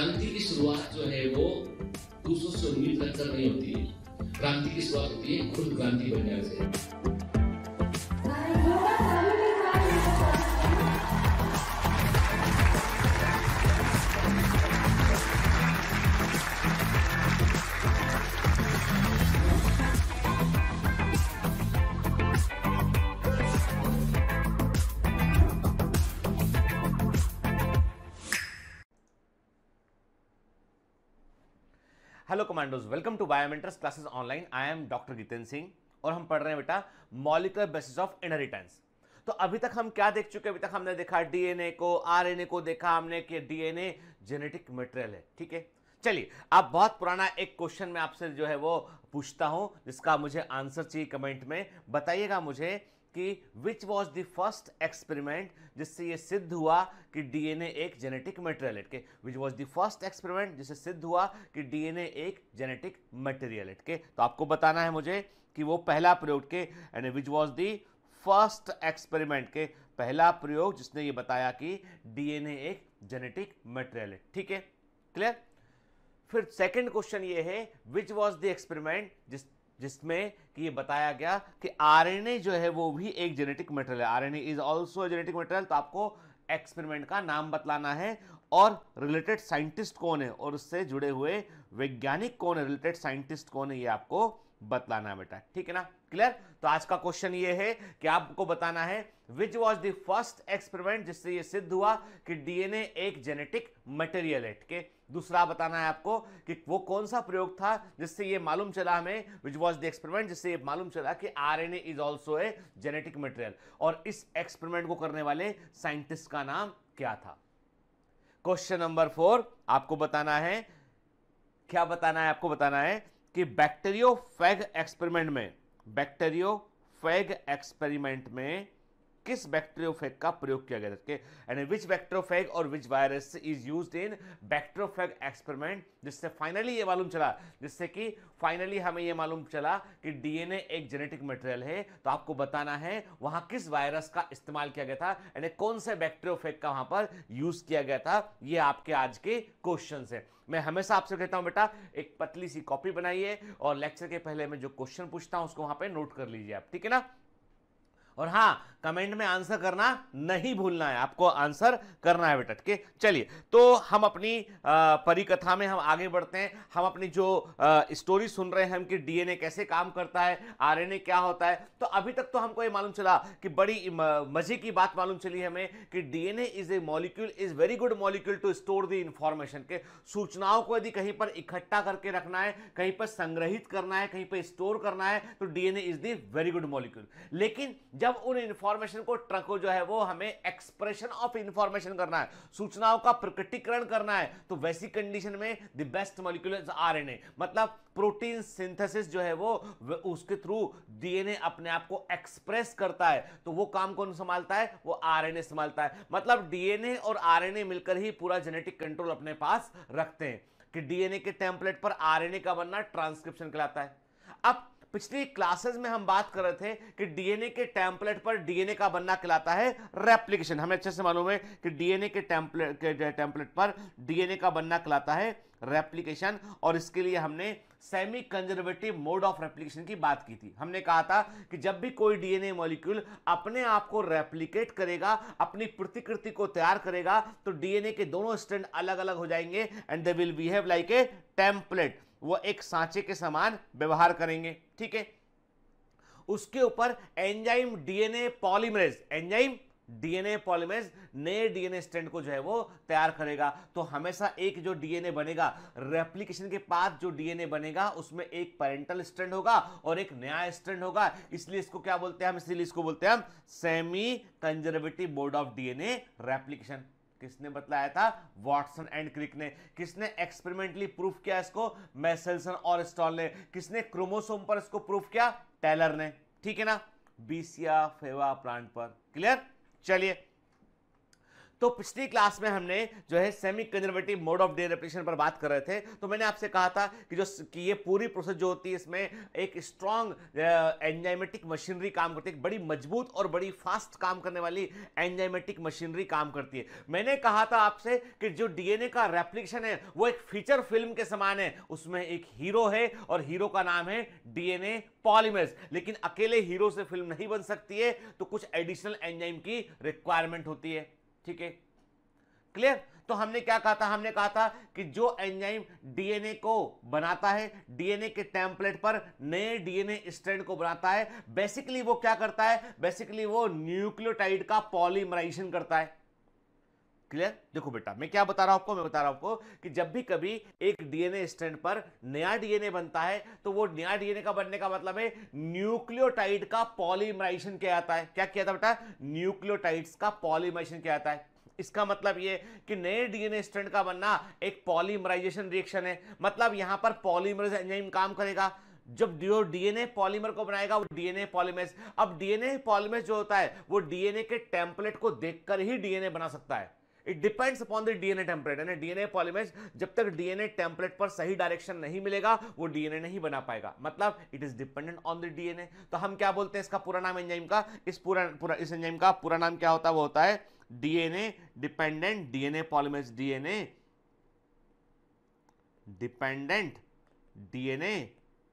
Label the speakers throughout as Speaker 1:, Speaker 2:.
Speaker 1: क्रांति की शुरुआत जो है वो दूसरों से उम्मीद कर नहीं होती है क्रांति की शुरुआत होती है खुद क्रांति बनने से commandos welcome to biometrics classes online I am doctor Giten Singh और हम पढ़ रहे हैं बेटा मॉलिकुलर बेसिस ऑफ इनहेरिटेंस तो अभी तक हम क्या देख चुके हैं अभी तक हमने देखा डीएनए को आरएनए को देखा हमने कि डीएनए जेनेटिक मटेरियल है ठीक है चलिए अब बहुत पुराना एक क्वेश्चन मैं आपसे जो है वो पूछता हूं जिसका मुझे आंसर चाहिए कमेंट में बताइएगा मुझे कि which was the first experiment जिससे ये सिद्ध हुआ कि डीएनए एक जेनेटिक मटेरियल है के which was the first experiment जिससे सिद्ध हुआ कि डीएनए एक जेनेटिक मटेरियल है के तो आपको बताना है मुझे कि वो पहला प्रयोग के and which was the first experiment के पहला प्रयोग जिसने ये बताया कि डीएनए एक जेनेटिक मटेरियल है ठीक है क्लियर फिर सेकंड क्वेश्चन ये है विच वॉज द एक्सपेरिमेंट जिस जिसमें कि ये बताया गया कि आरएनए जो है वो भी एक जेनेटिक मटेरियल है RNA is also genetic material तो आपको एक्सपेरिमेंट का नाम बतलाना है और रिलेटेड साइंटिस्ट कौन है और उससे जुड़े हुए वैज्ञानिक कौन है रिलेटेड साइंटिस्ट कौन है ये आपको बतलाना है बेटा ठीक है ना क्लियर तो आज का क्वेश्चन ये है कि आपको बताना है which was the first experiment जिससे ये सिद्ध हुआ कि डीएनए एक जेनेटिक मटेरियल है ठीक है दूसरा बताना है आपको कि वो कौन सा प्रयोग था जिससे ये मालूम चला हमें विच वॉज द एक्सपेरिमेंट जिससे ये मालूम चला कि R N A is also a genetic material और इस एक्सपेरिमेंट को करने वाले साइंटिस्ट का नाम क्या था क्वेश्चन नंबर फोर आपको बताना है क्या बताना है आपको बताना है कि बैक्टेरियोफेग एक्सपेरिमेंट में बैक्टेरियोफेग एक्सपेरिमेंट में किस बैक्टेरियोफेग का प्रयोग किया गया था यानी विच बैक्टेरियोफेग और which virus is use in bacteriophage experiment जिससे फाइनली ये मालूम चला जिससे कि फाइनली हमें ये मालूम चला कि डीएनए एक जेनेटिक मटेरियल है तो आपको बताना है वहां किस वायरस का इस्तेमाल किया गया था यानी कौन से बैक्टेरियोफेग का वहां पर यूज किया गया था ये आपके आज के क्वेश्चन है मैं हमेशा आपसे कहता हूं बेटा एक पतली सी कॉपी बनाइए और लेक्चर के पहले मैं जो क्वेश्चन पूछता हूं उसको वहां पे नोट कर लीजिए आप ठीक है ना और हाँ कमेंट में आंसर करना नहीं भूलना है आपको आंसर करना है बेटा के चलिए तो हम अपनी परिकथा में हम आगे बढ़ते हैं हम अपनी जो स्टोरी सुन रहे हैं हम कि डीएनए कैसे काम करता है आरएनए क्या होता है तो अभी तक तो हमको ये मालूम चला कि बड़ी मजे की बात मालूम चली हमें कि DNA is a molecule is very good molecule to store the information के सूचनाओं को यदि कहीं पर इकट्ठा करके रखना है कहीं पर संग्रहित करना है कहीं पर स्टोर करना है तो DNA is the very good molecule लेकिन जब जब उन इंफॉर्मेशन को ट्रको जो है वो हमें एक्सप्रेशन ऑफ इंफॉर्मेशन करना है सूचनाओं का प्रकटीकरण करना है तो वैसी कंडीशन में द बेस्ट मॉलिक्यूल आर मतलब प्रोटीन सिंथेसिस जो है वो उसके थ्रू डीएनए अपने आप को एक्सप्रेस करता है तो वो काम कौन संभालता है वो आरएनए संभालता है मतलब डीएनए और आरएनए मिलकर ही पूरा जेनेटिक कंट्रोल अपने पास रखते हैं कि डीएनए के टेम्पलेट पर आरएनए का बनना ट्रांसक्रिप्शन कहलाता है अब पिछली क्लासेस में हम बात कर रहे थे कि डीएनए के टेम्पलेट पर डीएनए का बनना कहलाता है रेप्लिकेशन हमें अच्छे से मालूम है कि डीएनए के टेम्पलेट के टेम्पलेट पर डीएनए का बनना कहलाता है रेप्लिकेशन और इसके लिए हमने semi conservative mode of replication की बात की थी हमने कहा था कि जब भी कोई डीएनए मॉलिक्यूल अपने आप को रेप्लिकेट करेगा अपनी प्रतिकृति को तैयार करेगा तो डीएनए के दोनों स्टैंड अलग अलग हो जाएंगे and they will behave like a template वो एक सांचे के समान व्यवहार करेंगे ठीक है उसके ऊपर enzyme DNA polymerase enzyme DNA polymerase नए डीएनए स्ट्रैंड को जो है वो तैयार करेगा तो हमेशा एक जो डीएनए बनेगा रेप्लिकेशन के बाद जो डीएनए बनेगा उसमें एक पेरेंटल स्ट्रैंड होगा और एक नया स्ट्रैंड होगा इसलिए इसको क्या बोलते हैं हम इसलिए इसको बोलते हैं हम semi conservative board of DNA replication किसने बतलाया था वॉटसन एंड क्रिक ने किसने एक्सपेरिमेंटली प्रूफ किया इसको मैसेलसन और स्टॉल ने किसने क्रोमोसोम पर इसको प्रूफ किया टेलर ने ठीक है ना बीसिया फेवा प्लांट पर क्लियर चलिए तो पिछली क्लास में हमने जो है semi conservative mode of derepression पर बात कर रहे थे तो मैंने आपसे कहा था कि जो कि ये पूरी प्रोसेस जो होती है इसमें एक स्ट्रांग एंजाइमेटिक मशीनरी काम करती है बड़ी मजबूत और बड़ी फास्ट काम करने वाली एंजाइमेटिक मशीनरी काम करती है मैंने कहा था आपसे कि जो डीएनए का रेप्लिकेशन है वो एक फीचर फिल्म के समान है उसमें एक हीरो है और हीरो का नाम है डीएनए पॉलीमर्स लेकिन अकेले हीरो से फिल्म नहीं बन सकती है तो कुछ एडिशनल एंजाइम की रिक्वायरमेंट होती है ठीक है क्लियर तो हमने क्या कहा था हमने कहा था कि जो एंजाइम डीएनए को बनाता है डीएनए के टेम्पलेट पर नए डीएनए स्ट्रैंड को बनाता है बेसिकली वो क्या करता है बेसिकली वो न्यूक्लियोटाइड का पॉलीमराइजेशन करता है क्लियर देखो बेटा मैं क्या बता रहा हूं आपको मैं बता रहा हूं आपको कि जब भी कभी एक डीएनए स्टैंड पर नया डीएनए बनता है तो वो नया डीएनए का बनने का मतलब है न्यूक्लियोटाइड का पॉलीमराइजेशन किया जाता है क्या किया था बेटा न्यूक्लियोटाइड्स का पॉलीमराइजेशन किया जाता है इसका मतलब ये कि नए डीएनए स्टैंड का बनना एक पॉलीमराइजेशन रिएक्शन है मतलब यहां पर पॉलीमराइज एंजाइम काम करेगा जब जो डीएनए पॉलीमर को बनाएगा वो डीएनए पॉलीमेज अब डीएनए पॉलीमेज जो होता है वो डीएनए के टेम्पलेट को देखकर ही डीएनए बना सकता है it depends upon the DNA template यानी डीएनए पॉलीमेज जब तक डीएनए टेम्पलेट पर सही डायरेक्शन नहीं मिलेगा वो डीएनए नहीं बना पाएगा मतलब it is dependent on the DNA तो हम क्या बोलते हैं इसका पूरा नाम एंजाइम का इस पूरा पूरा इस एंजाइम का पूरा नाम क्या होता है वो होता है DNA dependent DNA polymerase DNA dependent DNA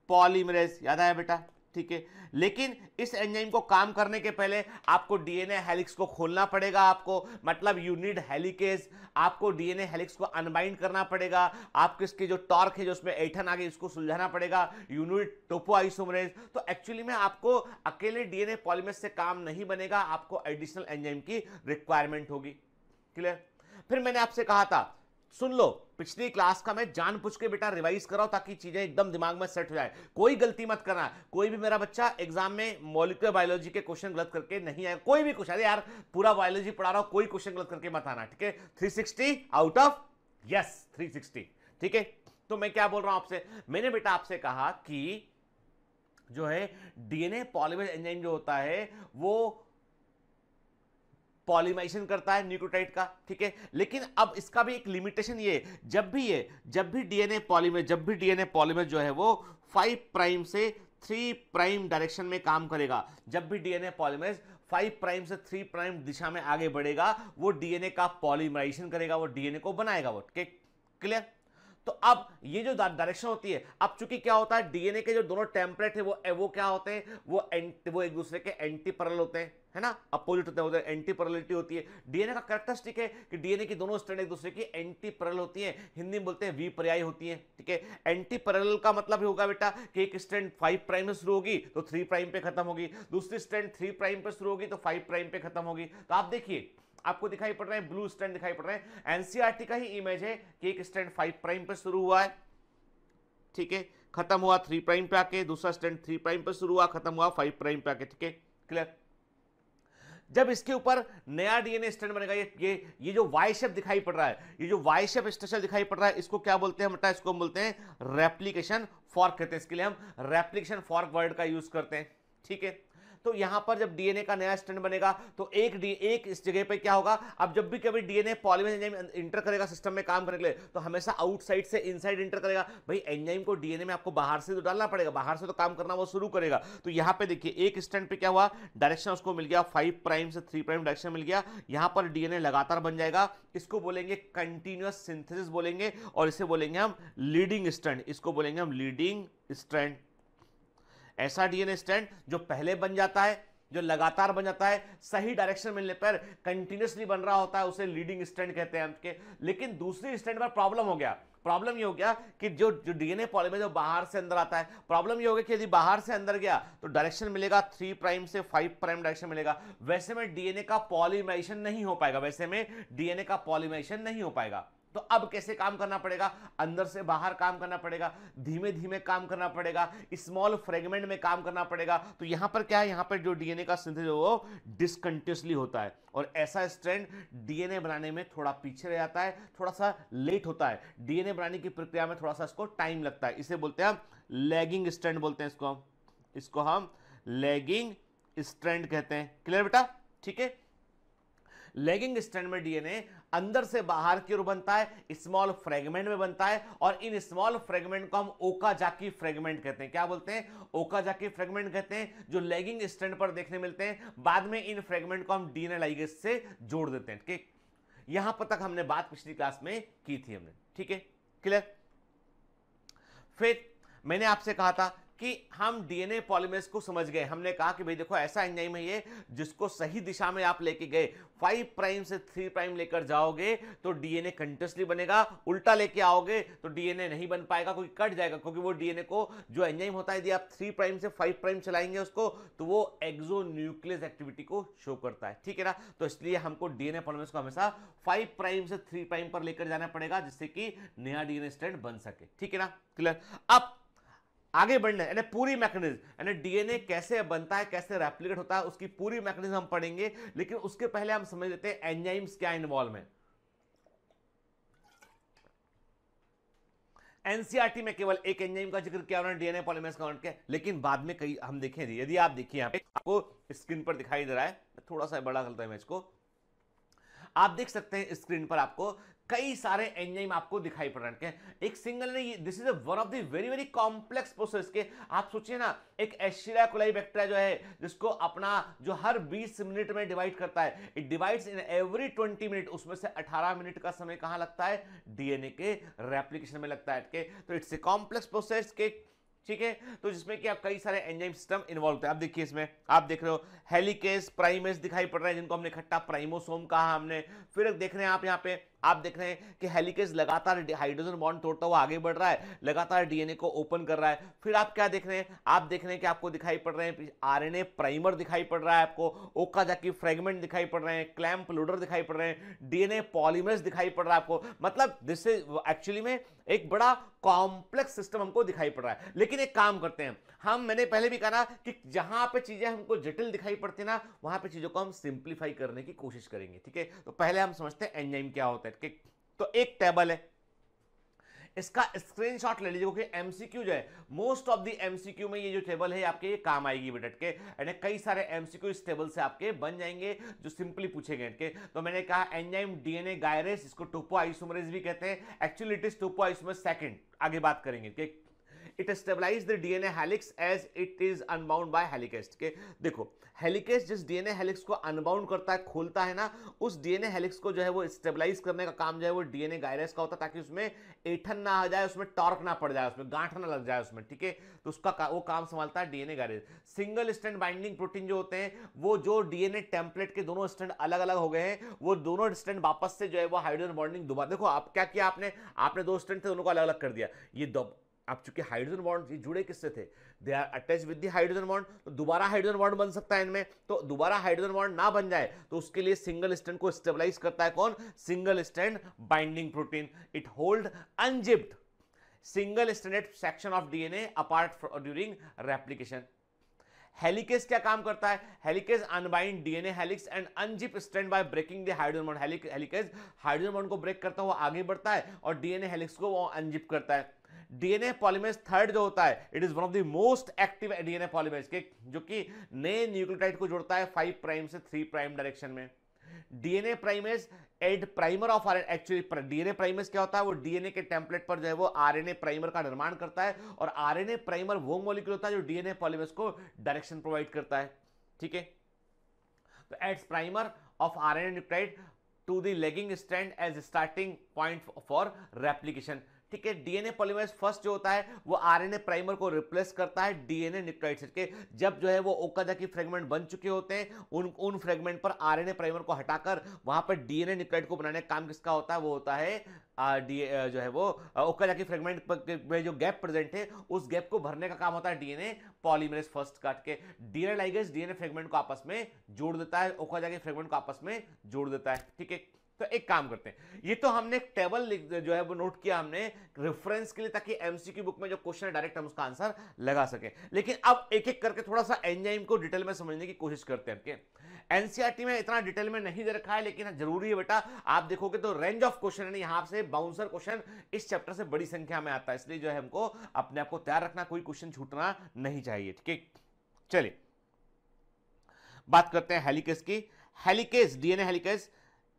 Speaker 1: polymerase याद आया बेटा ठीक है लेकिन इस एंजाइम को काम करने के पहले आपको डीएनए हेलिक्स को खोलना पड़ेगा आपको मतलब यूनिट हेलिकेज आपको डीएनए हेलिक्स को अनबाइंड करना पड़ेगा आपके इसके जो टॉर्क है जो उसमें एठन आगे इसको सुलझाना पड़ेगा यूनिट टोपो आइसोमरेज तो एक्चुअली में आपको अकेले डीएनए पॉलीमेज से काम नहीं बनेगा आपको एडिशनल एंजाइम की रिक्वायरमेंट होगी क्लियर फिर मैंने आपसे कहा था सुन लो पिछली क्लास का मैं पूछ के बेटा रिवाइज कराओ ताकि चीजें एकदम दिमाग में सेट हो जाए कोई गलती मत करना कोई भी मेरा बच्चा एग्जाम में मॉलिकुलर बायोलॉजी के क्वेश्चन गलत करके नहीं आया कोई भी क्वेश्चन यार पूरा बायोलॉजी पढ़ा रहा हूं कोई क्वेश्चन गलत करके मत आना ठीक है three sixty out of yes three sixty ठीक है तो मैं क्या बोल रहा हूं आपसे मैंने बेटा आपसे कहा कि जो है डीएनए पॉलीमरेज एंजाइम जो होता है वो पॉलीमाइजेशन करता है न्यूक्लियोटाइड का ठीक है लेकिन अब इसका भी एक लिमिटेशन ये जब भी ये जब भी डीएनए पॉलीमर जब भी डीएनए पॉलीमर जो है वो फाइव प्राइम से थ्री प्राइम डायरेक्शन में काम करेगा जब भी डीएनए पॉलीमर्स फाइव प्राइम से थ्री प्राइम दिशा में आगे बढ़ेगा वो डीएनए का पॉलीमराइजेशन करेगा वो डीएनए को बनाएगा वो ठीक क्लियर तो अब ये जो डायरेक्शन होती है अब चूंकि क्या होता है डीएनए के जो दोनों टेम्पलेट है वो वो क्या होते हैं वो एंट, वो एक दूसरे के एंटी परल होते हैं है ना अपोजिट होते हैं एंटी परलिटी होती है डीएनए का करेक्टरिस्टिक है कि डीएनए की दोनों स्टैंड एक दूसरे की एंटी परल होती है हिंदी में बोलते हैं विपर्याय होती है ठीक है एंटी परल का मतलब ही होगा बेटा कि एक स्टैंड फाइव प्राइम में शुरू होगी तो थ्री प्राइम पे खत्म होगी दूसरी स्टैंड थ्री प्राइम पे शुरू होगी तो फाइव प्राइम पे खत्म होगी तो आप देखिए आपको दिखाई पड़ रहा है ब्लू स्टैंड दिखाई पड़ रहा है एनसीआरटी का ही इमेज है कि एक स्टैंड फाइव प्राइम पर शुरू हुआ है ठीक है खत्म हुआ थ्री प्राइम पे आके दूसरा स्टैंड थ्री प्राइम पर शुरू हुआ खत्म हुआ फाइव प्राइम पे आके ठीक है क्लियर जब इसके ऊपर नया डीएनए स्टैंड बनेगा ये ये ये जो वाई शेप दिखाई पड़ रहा है ये जो वाई शेप स्ट्रक्चर दिखाई पड़ रहा है इसको क्या बोलते हैं बेटा इसको हम बोलते हैं रेप्लीकेशन फॉर्क कहते हैं इसके लिए हम रेप्लीकेशन फॉर्क वर्ड का यूज करते हैं ठीक है तो यहां पर जब डीएनए का नया स्टैंड बनेगा तो एक डी एक इस जगह पे क्या होगा अब जब भी कभी डीएनए पॉलीमेज इंटर करेगा सिस्टम में काम करने के लिए तो हमेशा आउटसाइड से इनसाइड इंटर करेगा भाई एंजाइम को डीएनए में आपको बाहर से तो डालना पड़ेगा बाहर से तो काम करना वो शुरू करेगा तो यहां पर देखिए एक स्टैंड पे क्या हुआ डायरेक्शन उसको मिल गया फाइव प्राइम से थ्री प्राइम डायरेक्शन मिल गया यहां पर डीएनए लगातार बन जाएगा इसको बोलेंगे कंटिन्यूस सिंथेसिस बोलेंगे और इसे बोलेंगे हम लीडिंग स्टैंड इसको बोलेंगे हम लीडिंग स्टैंड ऐसा डीएनए स्टैंड जो पहले बन जाता है जो लगातार बन जाता है सही डायरेक्शन मिलने पर कंटिन्यूसली बन रहा होता है उसे लीडिंग स्टैंड कहते हैं के लेकिन दूसरी स्टैंड पर प्रॉब्लम हो गया प्रॉब्लम ये हो गया कि जो जो डीएनए पॉलीमर जो बाहर से अंदर आता है प्रॉब्लम ये हो गया कि यदि बाहर से अंदर गया तो डायरेक्शन मिलेगा थ्री प्राइम से फाइव प्राइम डायरेक्शन मिलेगा वैसे में डीएनए का पॉलीमाइजेशन नहीं हो पाएगा वैसे में डीएनए का पॉलीमाइजेशन नहीं हो पाएगा तो अब कैसे काम करना पड़ेगा अंदर से बाहर काम करना पड़ेगा धीमे धीमे काम करना पड़ेगा स्मॉल फ्रेगमेंट में काम करना पड़ेगा तो यहां पर क्या है यहां पर जो डीएनए का सिंथेसिस वो डिसकंटिन्यूसली होता है और ऐसा स्ट्रैंड डीएनए बनाने में थोड़ा पीछे रह जाता है थोड़ा सा लेट होता है डीएनए बनाने की प्रक्रिया में थोड़ा सा इसको टाइम लगता है इसे बोलते हैं लैगिंग स्ट्रैंड बोलते हैं इसको इसको हम लैगिंग स्ट्रैंड कहते हैं क्लियर बेटा ठीक है लैगिंग स्ट्रैंड में डीएनए अंदर से बाहर की ओर बनता है स्मॉल फ्रेगमेंट में बनता है और इन स्मॉल फ्रेगमेंट को हम ओकाजाकी फ्रेगमेंट कहते हैं क्या बोलते हैं ओकाजाकी फ्रेगमेंट कहते हैं जो लेगिंग स्टैंड पर देखने मिलते हैं बाद में इन फ्रेगमेंट को हम डीएनए लाइगेस से जोड़ देते हैं ठीक यहां पर तक हमने बात पिछली क्लास में की थी हमने ठीक है क्लियर फिर मैंने आपसे कहा था कि हम डीएनए पॉलीमेस को समझ गए हमने कहा कि भाई देखो ऐसा एंजाइम है ये जिसको सही दिशा में आप लेके गए फाइव प्राइम से थ्री प्राइम लेकर जाओगे तो डीएनए कंटिन्यूसली बनेगा उल्टा लेके आओगे तो डीएनए नहीं बन पाएगा क्योंकि कट जाएगा क्योंकि वो डीएनए को जो एंजाइम होता है यदि आप थ्री प्राइम से फाइव प्राइम चलाएंगे उसको तो वो एक्जोन्यूक्लियस एक्टिविटी को शो करता है ठीक है ना तो इसलिए हमको डीएनए पॉलिमेस को हमेशा फाइव प्राइम से थ्री प्राइम पर लेकर जाना पड़ेगा जिससे कि नया डीएनए स्टैंड बन सके ठीक है ना क्लियर अब आगे बढ़ना है पूरी मैकेनिज्म यानी डीएनए कैसे बनता है कैसे रेप्लिकेट होता है उसकी पूरी मैकेनिज्म हम पढ़ेंगे लेकिन उसके पहले हम समझ लेते हैं एंजाइम्स क्या इन्वॉल्व है एनसीआरटी e में केवल एक एंजाइम का जिक्र किया उन्होंने डीएनए पॉलीमरेज काउंट के लेकिन बाद में कई हम देखें यदि आप देखिए यहां पे आपको स्क्रीन पर दिखाई दे रहा है थोड़ा सा बड़ा करता है इमेज को आप देख सकते हैं स्क्रीन पर आपको कई सारे एंजाइम आपको दिखाई पड़ रहे हैं एक सिंगल नहीं this is one of the very very complex process के आप सोचिए ना एक एशिरा कोलाई बैक्टेरिया जो है जिसको अपना जो हर 20 मिनट में डिवाइड करता है it divides in every 20 minute उसमें से 18 मिनट का समय कहां लगता है डीएनए के रेप्लीकेशन में लगता है के तो इट्स ए कॉम्प्लेक्स प्रोसेस के ठीक है तो जिसमें कि आप कई सारे एंजाइम सिस्टम इन्वॉल्व होते हैं आप देखिए इसमें आप देख रहे हो हेलीकेस प्राइमेस दिखाई पड़ रहा है जिनको हमने इकट्ठा प्राइमोसोम कहा हमने फिर देख रहे हैं आप यहाँ पे आप देख रहे हैं कि हेलिकेज लगातार हाइड्रोजन बॉन्ड तोड़ता हुआ आगे बढ़ रहा है लगातार डीएनए को ओपन कर रहा है फिर आप क्या देख रहे हैं आप देख रहे हैं कि आपको दिखाई पड़ रहे हैं आरएनए प्राइमर दिखाई पड़ रहा है आपको ओका ओकाजाकी फ्रेगमेंट दिखाई पड़ रहे हैं क्लैम्प लोडर दिखाई पड़ रहे हैं डीएनए पॉलीमर्स दिखाई पड़ रहा है आपको मतलब दिस इज एक्चुअली में एक बड़ा कॉम्प्लेक्स सिस्टम हमको दिखाई पड़ रहा है लेकिन एक काम करते हैं हम मैंने पहले भी कहा कि जहां पे चीजें हमको जटिल दिखाई पड़ती ना वहां पे चीजों को हम सिंप्लीफाई करने की कोशिश करेंगे ठीक है तो पहले हम समझते हैं एंजाइम क्या होता है करके तो एक टेबल है इसका स्क्रीनशॉट ले लीजिए क्योंकि एमसीक्यू जो है मोस्ट ऑफ दी एमसीक्यू में ये जो टेबल है आपके ये काम आएगी बेटा के यानी कई सारे एमसीक्यू इस टेबल से आपके बन जाएंगे जो सिंपली पूछे गए के तो मैंने कहा एंजाइम डीएनए गायरेस इसको टोपो आइसोमरेज भी कहते हैं actually it is topoisomerase second आगे बात करेंगे it stabilise the DNA helix as it is unbound by helicase के देखो हेलिकेस जिस डीएनए हेलिक्स को अनबाउंड करता है खोलता है ना उस डीएनए हेलिक्स को जो है वो स्टेबलाइज करने का काम जो है वो डीएनए गायरस का होता है ताकि उसमें एठन ना आ जाए उसमें टॉर्क ना पड़ जाए उसमें गांठ ना लग जाए उसमें ठीक है तो उसका का, वो काम संभालता है DNA gyrase single stand binding protein जो होते हैं वो जो डीएनए टेम्पलेट के दोनों स्टैंड अलग अलग हो गए हैं वो दोनों स्टैंड वापस से जो है वो हाइड्रोजन बॉन्डिंग दोबारा देखो आप क्या किया आपने आपने दो स्टैंड थे दोनों को अलग अलग कर दिया ये अब चूंकि हाइड्रोजन बॉन्ड ये जुड़े किससे थे they are attach with the hydrogen bond तो दोबारा हाइड्रोजन बॉन्ड बन सकता है इनमें तो दोबारा हाइड्रोजन बॉन्ड ना बन जाए तो उसके लिए सिंगल स्टैंड को स्टेबलाइज करता है कौन single stand binding protein it hold unzipped single stranded section of DNA apart during replication helicase क्या काम करता है helicase unbind DNA helix and unzip strand by breaking the hydrogen bond helicase hydrogen bond को break करता हुआ आगे बढ़ता है और डीएनए हेलिक्स को वो अनजिप करता है डीएनए पॉलीमेज थर्ड जो होता है it is one of the most active DNA polymerase के जो कि नए न्यूक्लियोटाइड को जोड़ता है फाइव प्राइम से थ्री प्राइम डायरेक्शन में DNA primase add primer of R actually DNA primase क्या होता है वो डीएनए के टेम्पलेट पर जो है वो आरएनए प्राइमर का निर्माण करता है और आरएनए प्राइमर वो मॉलिक्यूल होता है जो डीएनए पॉलीमेज को डायरेक्शन प्रोवाइड करता है ठीक है तो adds primer of RNA nucleotide to the lagging strand as starting point for replication ठीक है डीएनए पॉलीमरेज फर्स्ट जो होता है वो आरएनए प्राइमर को रिप्लेस करता है डीएनए न्यूक्लियोटाइड से के जब जो है वो ओकादा की फ्रेगमेंट बन चुके होते हैं उन उन फ्रेगमेंट पर आरएनए प्राइमर को हटाकर वहां पर डीएनए न्यूक्लियोटाइड को बनाने का काम किसका होता है वो होता है डी जो है वो ओकादा की फ्रेगमेंट में जो गैप प्रेजेंट है उस गैप को भरने का काम होता है डीएनए पॉलीमरेज फर्स्ट काट के डीएनए लाइगेज डीएनए फ्रेगमेंट को आपस में जोड़ देता है ओकादा के फ्रेगमेंट को आपस में जोड़ देता है ठीक है तो एक काम करते हैं ये तो हमने एक टेबल जो है वो नोट किया हमने रेफरेंस के लिए ताकि एमसीक्यू बुक में जो क्वेश्चन है डायरेक्ट हम उसका आंसर लगा सके लेकिन अब एक एक करके थोड़ा सा एंजाइम को डिटेल में समझने की कोशिश करते हैं एनसीआरटी e में इतना डिटेल में नहीं दे रखा है लेकिन जरूरी है बेटा आप देखोगे तो रेंज ऑफ क्वेश्चन है यहाँ से बाउंसर क्वेश्चन इस चैप्टर से बड़ी संख्या में आता है इसलिए जो है हमको अपने आप को तैयार रखना कोई क्वेश्चन छूटना नहीं चाहिए ठीक है चलिए बात करते हैं हेलीकेस की helicase DNA helicase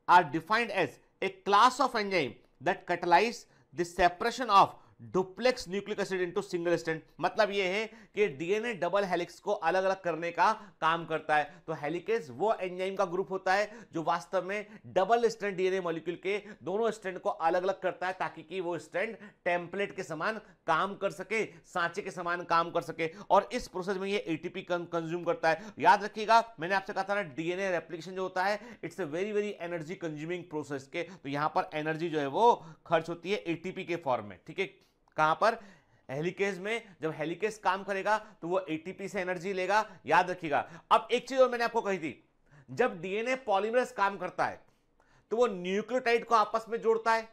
Speaker 1: are defined as a class of enzyme that catalyze the separation of duplex nucleic acid into single strand मतलब ये है कि डीएनए डबल हेलिक्स को अलग अलग करने का काम करता है तो हेलिकेज वो एंजाइम का ग्रुप होता है जो वास्तव में डबल स्टैंड डीएनए मॉलिक्यूल के दोनों स्टैंड को अलग अलग करता है ताकि कि वो स्टैंड टेम्पलेट के समान काम कर सके सांचे के समान काम कर सके और इस प्रोसेस में ये एटीपी कंज्यूम करता है याद रखिएगा मैंने आपसे कहा था ना डीएनए रेप्लिकेशन जो होता है it's a very very energy consuming process के तो यहां पर एनर्जी जो है वो खर्च होती है एटीपी के फॉर्म में ठीक है कहां पर हेलिकेज में जब हेलिकेज काम करेगा तो वो एटीपी से एनर्जी लेगा याद रखिएगा अब एक चीज और मैंने आपको कही थी जब डीएनए पॉलीमरस काम करता है तो वो न्यूक्लियोटाइड को आपस में जोड़ता है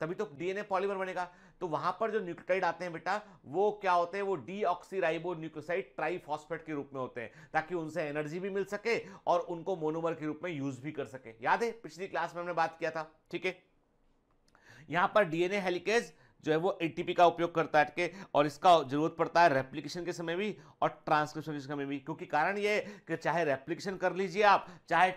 Speaker 1: तभी तो डीएनए पॉलीमर बनेगा तो वहां पर जो न्यूक्लियोटाइड आते हैं बेटा वो क्या होते हैं वो डीऑक्सीराइबो न्यूक्लियोसाइड ट्राइफॉस्फेट के रूप में होते हैं ताकि उनसे एनर्जी भी मिल सके और उनको मोनोमर के रूप में यूज भी कर सके याद है पिछली क्लास में हमने बात किया था ठीक है यहां पर डीएनए हेलिकेज जो है वो ए का उपयोग करता है और इसका जरूरत पड़ता है रेप्लीकेशन के समय भी और ट्रांसक्रिप्शन के समय भी क्योंकि कारण ये कि चाहे रेप्लीकेशन कर लीजिए आप चाहे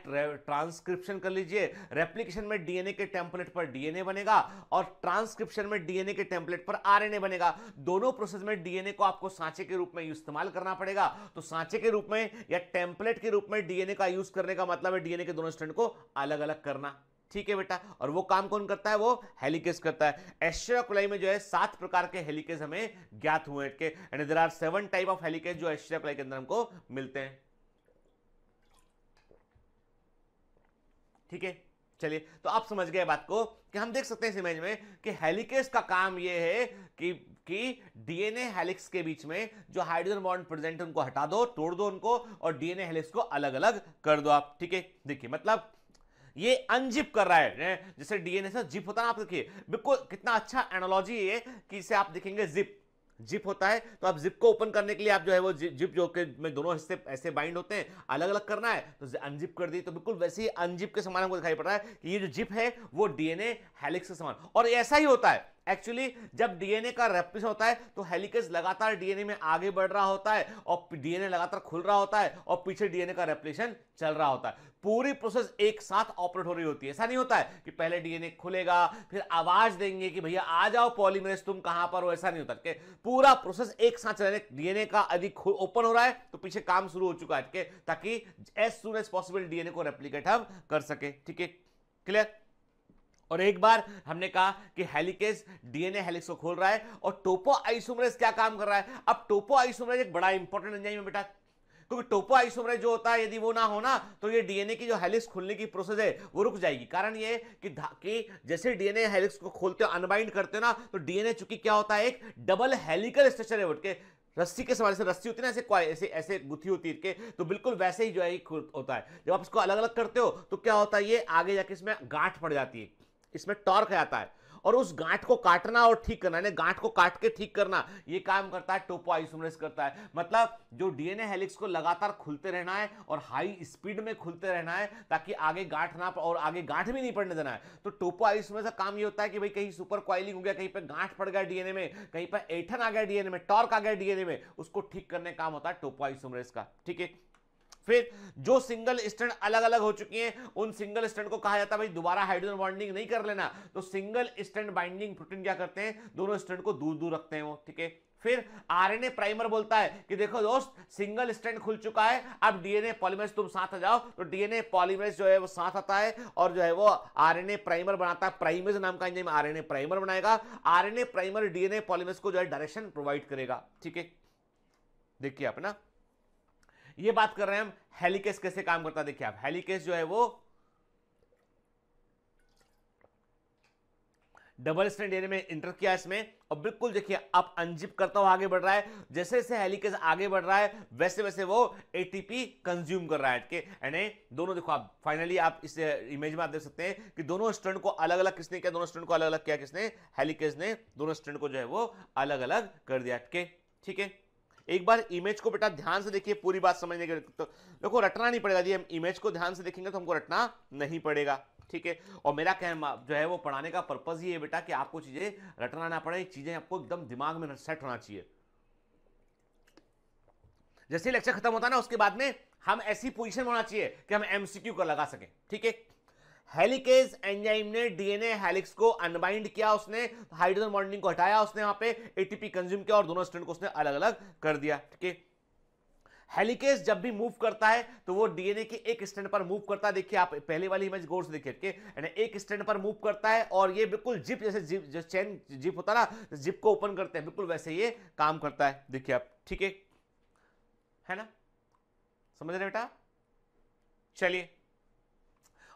Speaker 1: ट्रांसक्रिप्शन कर लीजिए रेप्लीकेशन में डीएनए के टेम्पलेट पर डीएनए बनेगा और ट्रांसक्रिप्शन में डीएनए के टेम्पलेट पर आरएनए बनेगा दोनों प्रोसेस में डीएनए को आपको सांचे के रूप में इस्तेमाल करना पड़ेगा तो सांचे के रूप में या टेम्पलेट के रूप में डीएनए का यूज करने का मतलब है डीएनए के दोनों स्टैंड को अलग अलग करना ठीक है बेटा और वो काम कौन करता है वो हेलिकेस करता है एश्रियाकुलाई में जो है सात प्रकार के हेलिकेस हमें ज्ञात हुए के and there are seven type of helicase जो एश्रियाकुलाई के अंदर हमको मिलते हैं ठीक है चलिए तो आप समझ गए बात को कि हम देख सकते हैं इस इमेज में कि हेलिकेस का काम यह है कि कि डीएनए हेलिक्स के बीच में जो हाइड्रोजन बॉन्ड प्रेजेंट है उनको हटा दो तोड़ दो उनको और डीएनए हेलिक्स को अलग अलग कर दो आप ठीक है देखिए मतलब ये अनजिप कर रहा है जैसे डीएनए से जिप होता है आप देखिए बिल्कुल कितना अच्छा एनोलॉजी है कि इसे आप देखेंगे जिप जिप होता है तो आप जिप को ओपन करने के लिए आप जो है वो जिप जो के में दोनों हिस्से ऐसे बाइंड होते हैं अलग अलग करना है तो अनजिप कर दी तो बिल्कुल वैसे ही अनजिप के समान हमको दिखाई पड़ रहा है कि ये जो जिप है वो डीएनए हेलिक्स के समान और ऐसा ही होता है एक्चुअली जब डीएनए का रेप्लिस होता है तो हेलिकेज लगातार डीएनए में आगे बढ़ रहा होता है और डीएनए लगातार खुल रहा होता है और पीछे डीएनए का रेप्लिशन चल रहा होता है पूरी प्रोसेस एक साथ ऑपरेट हो रही होती है ऐसा नहीं होता है कि पहले डीएनए खुलेगा फिर आवाज देंगे कि भैया आ जाओ पॉलीमरेज तुम कहां पर हो ऐसा नहीं होता पूरा प्रोसेस एक साथ चल रहा है डीएनए का अधिक ओपन हो रहा है तो पीछे काम शुरू हो चुका है ताकि as soon as possible DNA को रेप्लीकेट हम कर सके ठीक है क्लियर और एक बार हमने कहा कि हेलिकेस डीएनए हेलिक्स को खोल रहा है और टोपो आइसोमरेज क्या काम कर रहा है अब टोपो आइसोमरेज एक बड़ा इंपॉर्टेंट एंजाइम है बेटा क्योंकि टोपो आइसोमरेज जो होता है यदि वो ना हो ना तो ये डीएनए की जो हेलिक्स खोलने की प्रोसेस है वो रुक जाएगी कारण ये कि, कि जैसे डीएनए हेलिक्स को खोलते हो अनबाइंड करते हो ना तो डीएनए चूंकि क्या होता है एक डबल हेलिकल स्ट्रक्चर है के रस्सी के समान से रस्सी होती है ना ऐसे ऐसे गुथी होती है तो बिल्कुल वैसे ही जो है होता है जब आप इसको अलग अलग करते हो तो क्या होता है ये आगे जाके इसमें गांठ पड़ जाती है इसमें टॉर्क आता है और उस गांठ को काटना और ठीक करना यानी गांठ को काट के ठीक करना ये काम करता है टोपो आइसोमरेज करता है मतलब जो डीएनए हेलिक्स को लगातार खुलते रहना है और हाई स्पीड में खुलते रहना है ताकि आगे गांठ ना और आगे गांठ भी नहीं पड़ने देना है तो टोपो आइसोमरेज का काम ये होता है कि भाई कहीं सुपर क्वाइलिंग हो गया कहीं पर गांठ पड़ गया डीएनए में कहीं पर एठन आ गया डीएनए में टॉर्क आ गया डीएनए में उसको ठीक करने का काम होता है टोपो आइसोमरेज का ठीक है फिर जो सिंगल स्टैंड अलग अलग हो चुकी हैं उन सिंगल स्टैंड को कहा जाता है भाई दोबारा हाइड्रोजन बॉन्डिंग नहीं कर लेना तो सिंगल स्टैंड बाइंडिंग प्रोटीन क्या करते हैं दोनों स्टैंड को दूर दूर रखते हैं वो ठीक है फिर आरएनए प्राइमर बोलता है कि देखो दोस्त सिंगल स्टैंड खुल चुका है अब डीएनए पॉलीमरेज तुम साथ आ जाओ तो डीएनए पॉलीमरेज जो है वो साथ आता है और जो है वो आरएनए प्राइमर बनाता है प्राइमेज नाम का इंजाइम आरएनए प्राइमर बनाएगा आरएनए प्राइमर डीएनए पॉलीमरेज को जो है डायरेक्शन प्रोवाइड करेगा ठीक है देखिए अपना ये बात कर रहे हैं हम हेलीकेस कैसे काम करता है देखिए आप हेलीकेस जो है वो डबल स्टैंड एरिया में इंटर किया इसमें और बिल्कुल देखिए आप अनजिप करता हुआ आगे बढ़ रहा है जैसे जैसे हेलीकेस आगे बढ़ रहा है वैसे वैसे वो एटीपी कंज्यूम कर रहा है के यानी दोनों देखो आप फाइनली आप इस इमेज में आप देख सकते हैं कि दोनों स्टैंड को अलग अलग किसने किया दोनों स्टैंड को अलग अलग किया किसने हेलीकेस ने दोनों स्टैंड को जो है वो अलग अलग कर दिया ठीक है एक बार इमेज को बेटा ध्यान से देखिए पूरी बात समझने के तो देखो रटना नहीं पड़ेगा यदि हम इमेज को ध्यान से देखेंगे तो हमको रटना नहीं पड़ेगा ठीक है और मेरा कहना जो है वो पढ़ाने का पर्पज़ ही है बेटा कि आपको चीज़ें रटना ना पड़े चीज़ें आपको एकदम दिमाग में सेट होना चाहिए जैसे लेक्चर खत्म होता है ना उसके बाद में हम ऐसी पोजीशन में होना चाहिए कि हम एमसीक्यू कर लगा सकें ठीक है हेलिकेज एंजाइम ने डीएनए हेलिक्स को अनबाइंड किया उसने हाइड्रोजन बॉन्डिंग को हटाया उसने यहां पे एटीपी कंज्यूम किया और दोनों स्टेंट को उसने अलग अलग कर दिया ठीक है हेलिकेज जब भी मूव करता है तो वो डीएनए के एक स्टैंड पर मूव करता है देखिए आप पहले वाली इमेज गोर से देखिए एक स्टैंड पर मूव करता है और ये बिल्कुल जिप जैसे जिप जो चैन जिप होता है ना जिप को ओपन करते हैं बिल्कुल वैसे ये काम करता है देखिए आप ठीक है है ना समझ रहे बेटा चलिए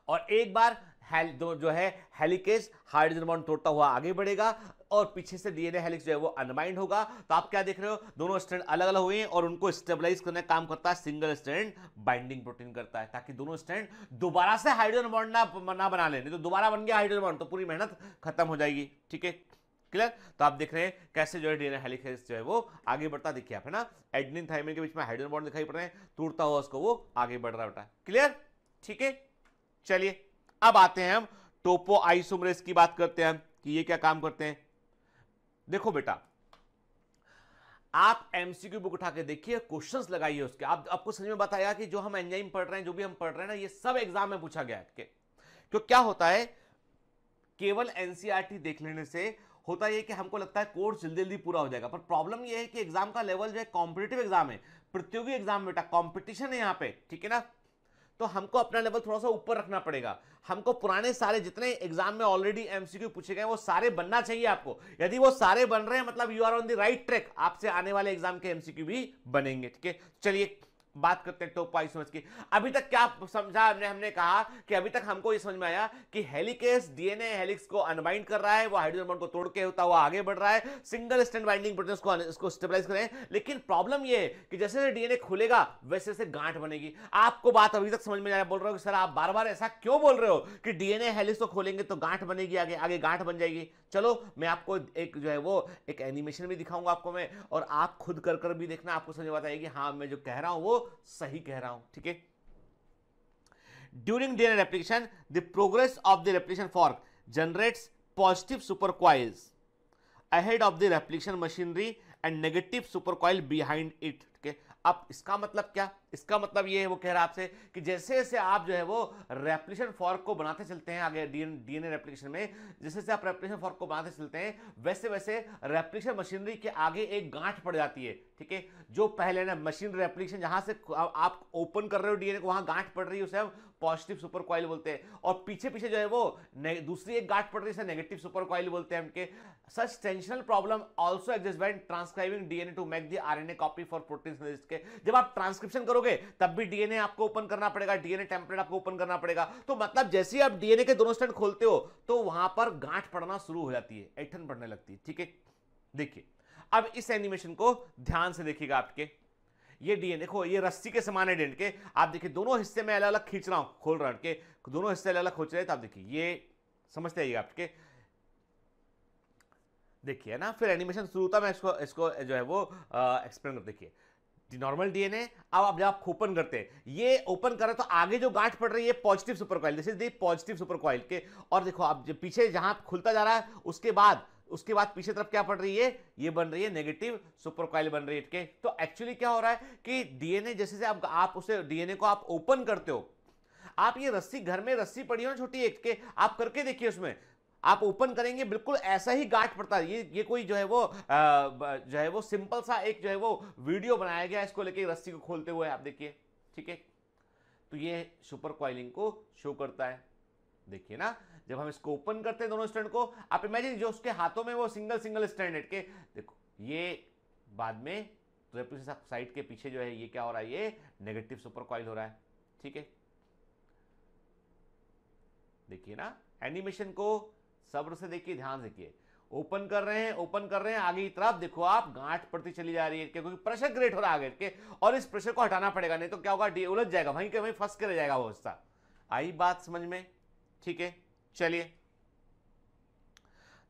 Speaker 1: और एक बार हेल जो है हेलिकेस हाइड्रोजन बॉन्ड तोड़ता हुआ आगे बढ़ेगा और पीछे से डीएनए हेलिक्स जो है वो अनबाइंड होगा तो आप क्या देख रहे हो दोनों स्टैंड अलग अलग हुए हैं और उनको स्टेबलाइज करने का काम करता है सिंगल स्टैंड बाइंडिंग प्रोटीन करता है ताकि दोनों स्टैंड दोबारा से हाइड्रोजन बॉन्ड ना ना बना नहीं तो दोबारा बन गया हाइड्रोजन बॉन्ड तो पूरी मेहनत खत्म हो जाएगी ठीक है क्लियर तो आप देख रहे हैं कैसे जो है डीएनए हेलिक्स जो है वो आगे बढ़ता देखिए आप है ना एडनिन थाइमिन के बीच में हाइड्रोजन बॉन्ड दिखाई पड़ रहे हैं टूटता हुआ उसको वो आगे बढ़ रहा होता है क्लियर ठीक है चलिए अब आते हैं हम टोपो आइसोमरेस की बात करते हैं हम कि ये क्या काम करते हैं देखो बेटा आप एमसीक्यू बुक उठा के देखिए क्वेश्चंस लगाइए उसके आप आपको समझ में बताया कि जो हम एंजाइम e पढ़ रहे हैं जो भी हम पढ़ रहे हैं ना ये सब एग्जाम में पूछा गया है तो क्या होता है केवल एनसीईआरटी e देख लेने से होता यह कि हमको लगता है कोर्स जल्दी जल्दी पूरा हो जाएगा पर प्रॉब्लम यह है कि एग्जाम का लेवल जो है कॉम्पिटेटिव एग्जाम है प्रतियोगी एग्जाम बेटा कॉम्पिटिशन है यहाँ पे ठीक है ना तो हमको अपना लेवल थोड़ा सा ऊपर रखना पड़ेगा हमको पुराने सारे जितने एग्जाम में ऑलरेडी एमसीक्यू पूछे गए वो सारे बनना चाहिए आपको यदि वो सारे बन रहे हैं मतलब you are on the right track आपसे आने वाले एग्जाम के एमसीक्यू भी बनेंगे ठीक है चलिए बात करते हैं टॉप फाइव समझ की अभी तक क्या समझा हमने हमने कहा कि अभी तक हमको ये समझ में आया कि हेलिकेस डीएनए हेलिक्स को अनबाइंड कर रहा है वो हाइड्रोजन बॉन्ड को तोड़ के होता हुआ आगे बढ़ रहा है सिंगल स्टैंड बाइंडिंग प्रोटीन को इसको स्टेबलाइज करें लेकिन प्रॉब्लम ये है कि जैसे जैसे डीएनए खुलेगा वैसे वैसे गांठ बनेगी आपको बात अभी तक समझ में आया बोल रहे हो सर आप बार बार ऐसा क्यों बोल रहे हो कि डीएनए हेलिक्स को खोलेंगे तो गांठ बनेगी आगे आगे गांठ बन जाएगी चलो मैं आपको एक जो है वो एक एनिमेशन भी दिखाऊंगा आपको मैं और आप खुद कर कर भी देखना आपको समझ में कि हाँ मैं जो कह रहा हूँ वो सही कह रहा हूं ठीक है during DNA replication the progress of the replication fork generates positive super coils ahead of the replication machinery and negative super coil behind it ठीक है अब इसका मतलब क्या इसका मतलब ये है वो कह रहा आपसे कि जैसे जैसे आप जो है वो रेप्लिकेशन फॉर्क को बनाते चलते हैं आगे डीएनए रेप्लीकेशन में जैसे जैसे आप रेप्लिकेशन फॉर्क को बनाते चलते हैं वैसे वैसे रेप्लिकेशन मशीनरी के आगे एक गांठ पड़ जाती है ठीक है जो पहले ना मशीन रेप्लीकेशन जहां से आप ओपन कर रहे हो डीएनए को वहां गांठ पड़ रही है उसे हम पॉजिटिव सुपर क्वाइल बोलते हैं और पीछे पीछे जो है वो दूसरी एक गांठ पड़ती है नेगेटिव सुपर क्वाइल बोलते हैं हमके such torsional problem also exist when transcribing DNA to make the RNA copy for protein के जब आप ट्रांसक्रिप्शन करोगे तब भी डीएनए आपको ओपन करना पड़ेगा डीएनए टेम्पलेट आपको ओपन करना पड़ेगा तो मतलब जैसे ही आप डीएनए के दोनों स्टैंड खोलते हो तो वहां पर गांठ पड़ना शुरू हो जाती है एठन पड़ने लगती है ठीक है देखिए अब इस एनिमेशन को ध्यान से देखिएगा आपके ये डीएनए देखो ये रस्सी के समान है डीएनए आप देखिए दोनों हिस्से में अलग अलग खींच रहा हूँ खोल रहा हूँ के दोनों हिस्से अलग अलग खोच रहे तो आप देखिए ये समझते आइए आपके देखिए ना फिर एनिमेशन शुरू होता मैं इसको इसको जो है वो एक्सप्लेन कर देखिए नॉर्मल डीएनए अब आप जब आप ओपन करते हैं ये ओपन करें तो आगे जो गांठ पड़ रही है positive super coil this is the positive super coil के और देखो आप जो पीछे जहां खुलता जा रहा है उसके बाद उसके बाद पीछे तरफ क्या बन रही है ये बन रही है नेगेटिव सुपर कॉइल बन रही है के तो एक्चुअली क्या हो रहा है कि डीएनए जैसे जैसे आप, आप उसे डीएनए को आप ओपन करते हो आप ये रस्सी घर में रस्सी पड़ी हो ना छोटी एक के आप करके देखिए उसमें आप ओपन करेंगे बिल्कुल ऐसा ही गांठ पड़ता है ये ये कोई जो है वो आ, जो है वो सिंपल सा एक जो है वो वीडियो बनाया गया इसको लेके रस्सी को खोलते हुए आप देखिए ठीक है तो ये सुपर कॉइलिंग को शो करता है देखिए ना जब हम इसको ओपन करते हैं दोनों स्टैंड को आप इमेजिन जो उसके हाथों में वो सिंगल सिंगल स्टैंड के देखो ये बाद में तो साइड के पीछे जो है ये क्या हो रहा है ये नेगेटिव सुपर कॉइल हो रहा है ठीक है देखिए ना एनिमेशन को सब्र से देखिए ध्यान देखिए ओपन कर रहे हैं ओपन कर रहे हैं आगे की तरफ देखो आप गांठ पड़ती चली जा रही है क्योंकि प्रेशर ग्रेट हो रहा है आगे के और इस प्रेशर को हटाना पड़ेगा नहीं तो क्या होगा उलझ जाएगा वहीं के वहीं फंस के रह जाएगा वो हिस्सा आई बात समझ में ठीक है चलिए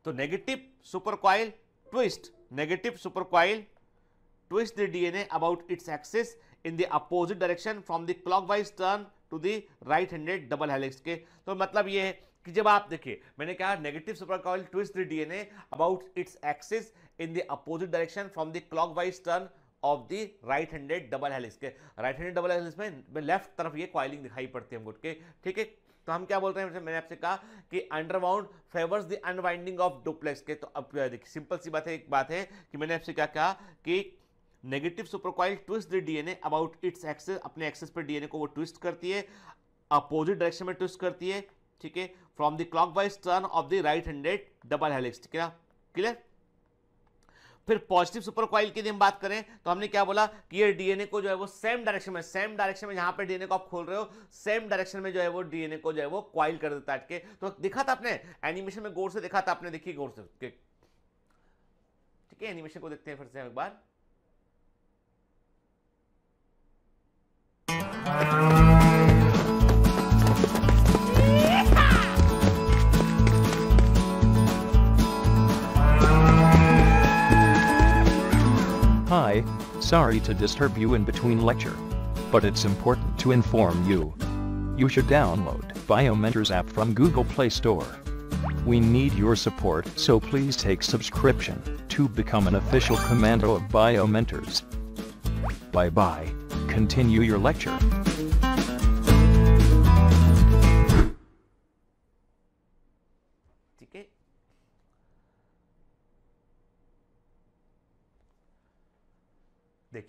Speaker 1: तो negative super coil twist negative super coil twist the DNA about its axis in the opposite direction from the clockwise turn to the right handed double helix के तो मतलब ये है कि जब आप देखिए मैंने कहा negative super coil twist the DNA about its axis in the opposite direction from the clockwise turn of the right handed double helix के राइट हैंडेड डबल हेलिक्स में लेफ्ट तरफ ये क्वाइलिंग दिखाई पड़ती है हमको के ठीक है तो हम क्या बोल रहे हैं मैंने आपसे कहा कि underwound favours the unwinding of duplex के तो अब देखिए सिंपल सी बात है एक बात है कि मैंने आपसे क्या कहा कि negative supercoil twist the DNA about its axis अपने एक्सेस पर डीएनए को वो ट्विस्ट करती है अपोजिट डायरेक्शन में ट्विस्ट करती है ठीक है from the clock turn of the right handed double helix ठीक है ना क्लियर फिर पॉजिटिव सुपर क्वाइल की बात करें तो हमने क्या बोला कि ये डीएनए को जो है वो सेम डायरेक्शन में सेम डायरेक्शन में जहां पर डीएनए को आप खोल रहे हो सेम डायरेक्शन में जो है वो डीएनए को जो है वो क्वाइल कर देता है तो दिखा था आपने एनिमेशन में गौर से दिखा था आपने देखिए गौर से ठीक है एनिमेशन को देखते हैं फिर से एक बार Hi, sorry to disturb you in between lecture. But it's important to inform you. You should download Biomentors app from Google Play Store. We need your support, so please take subscription to become an official commando of Biomentors. Bye-bye. Continue your lecture.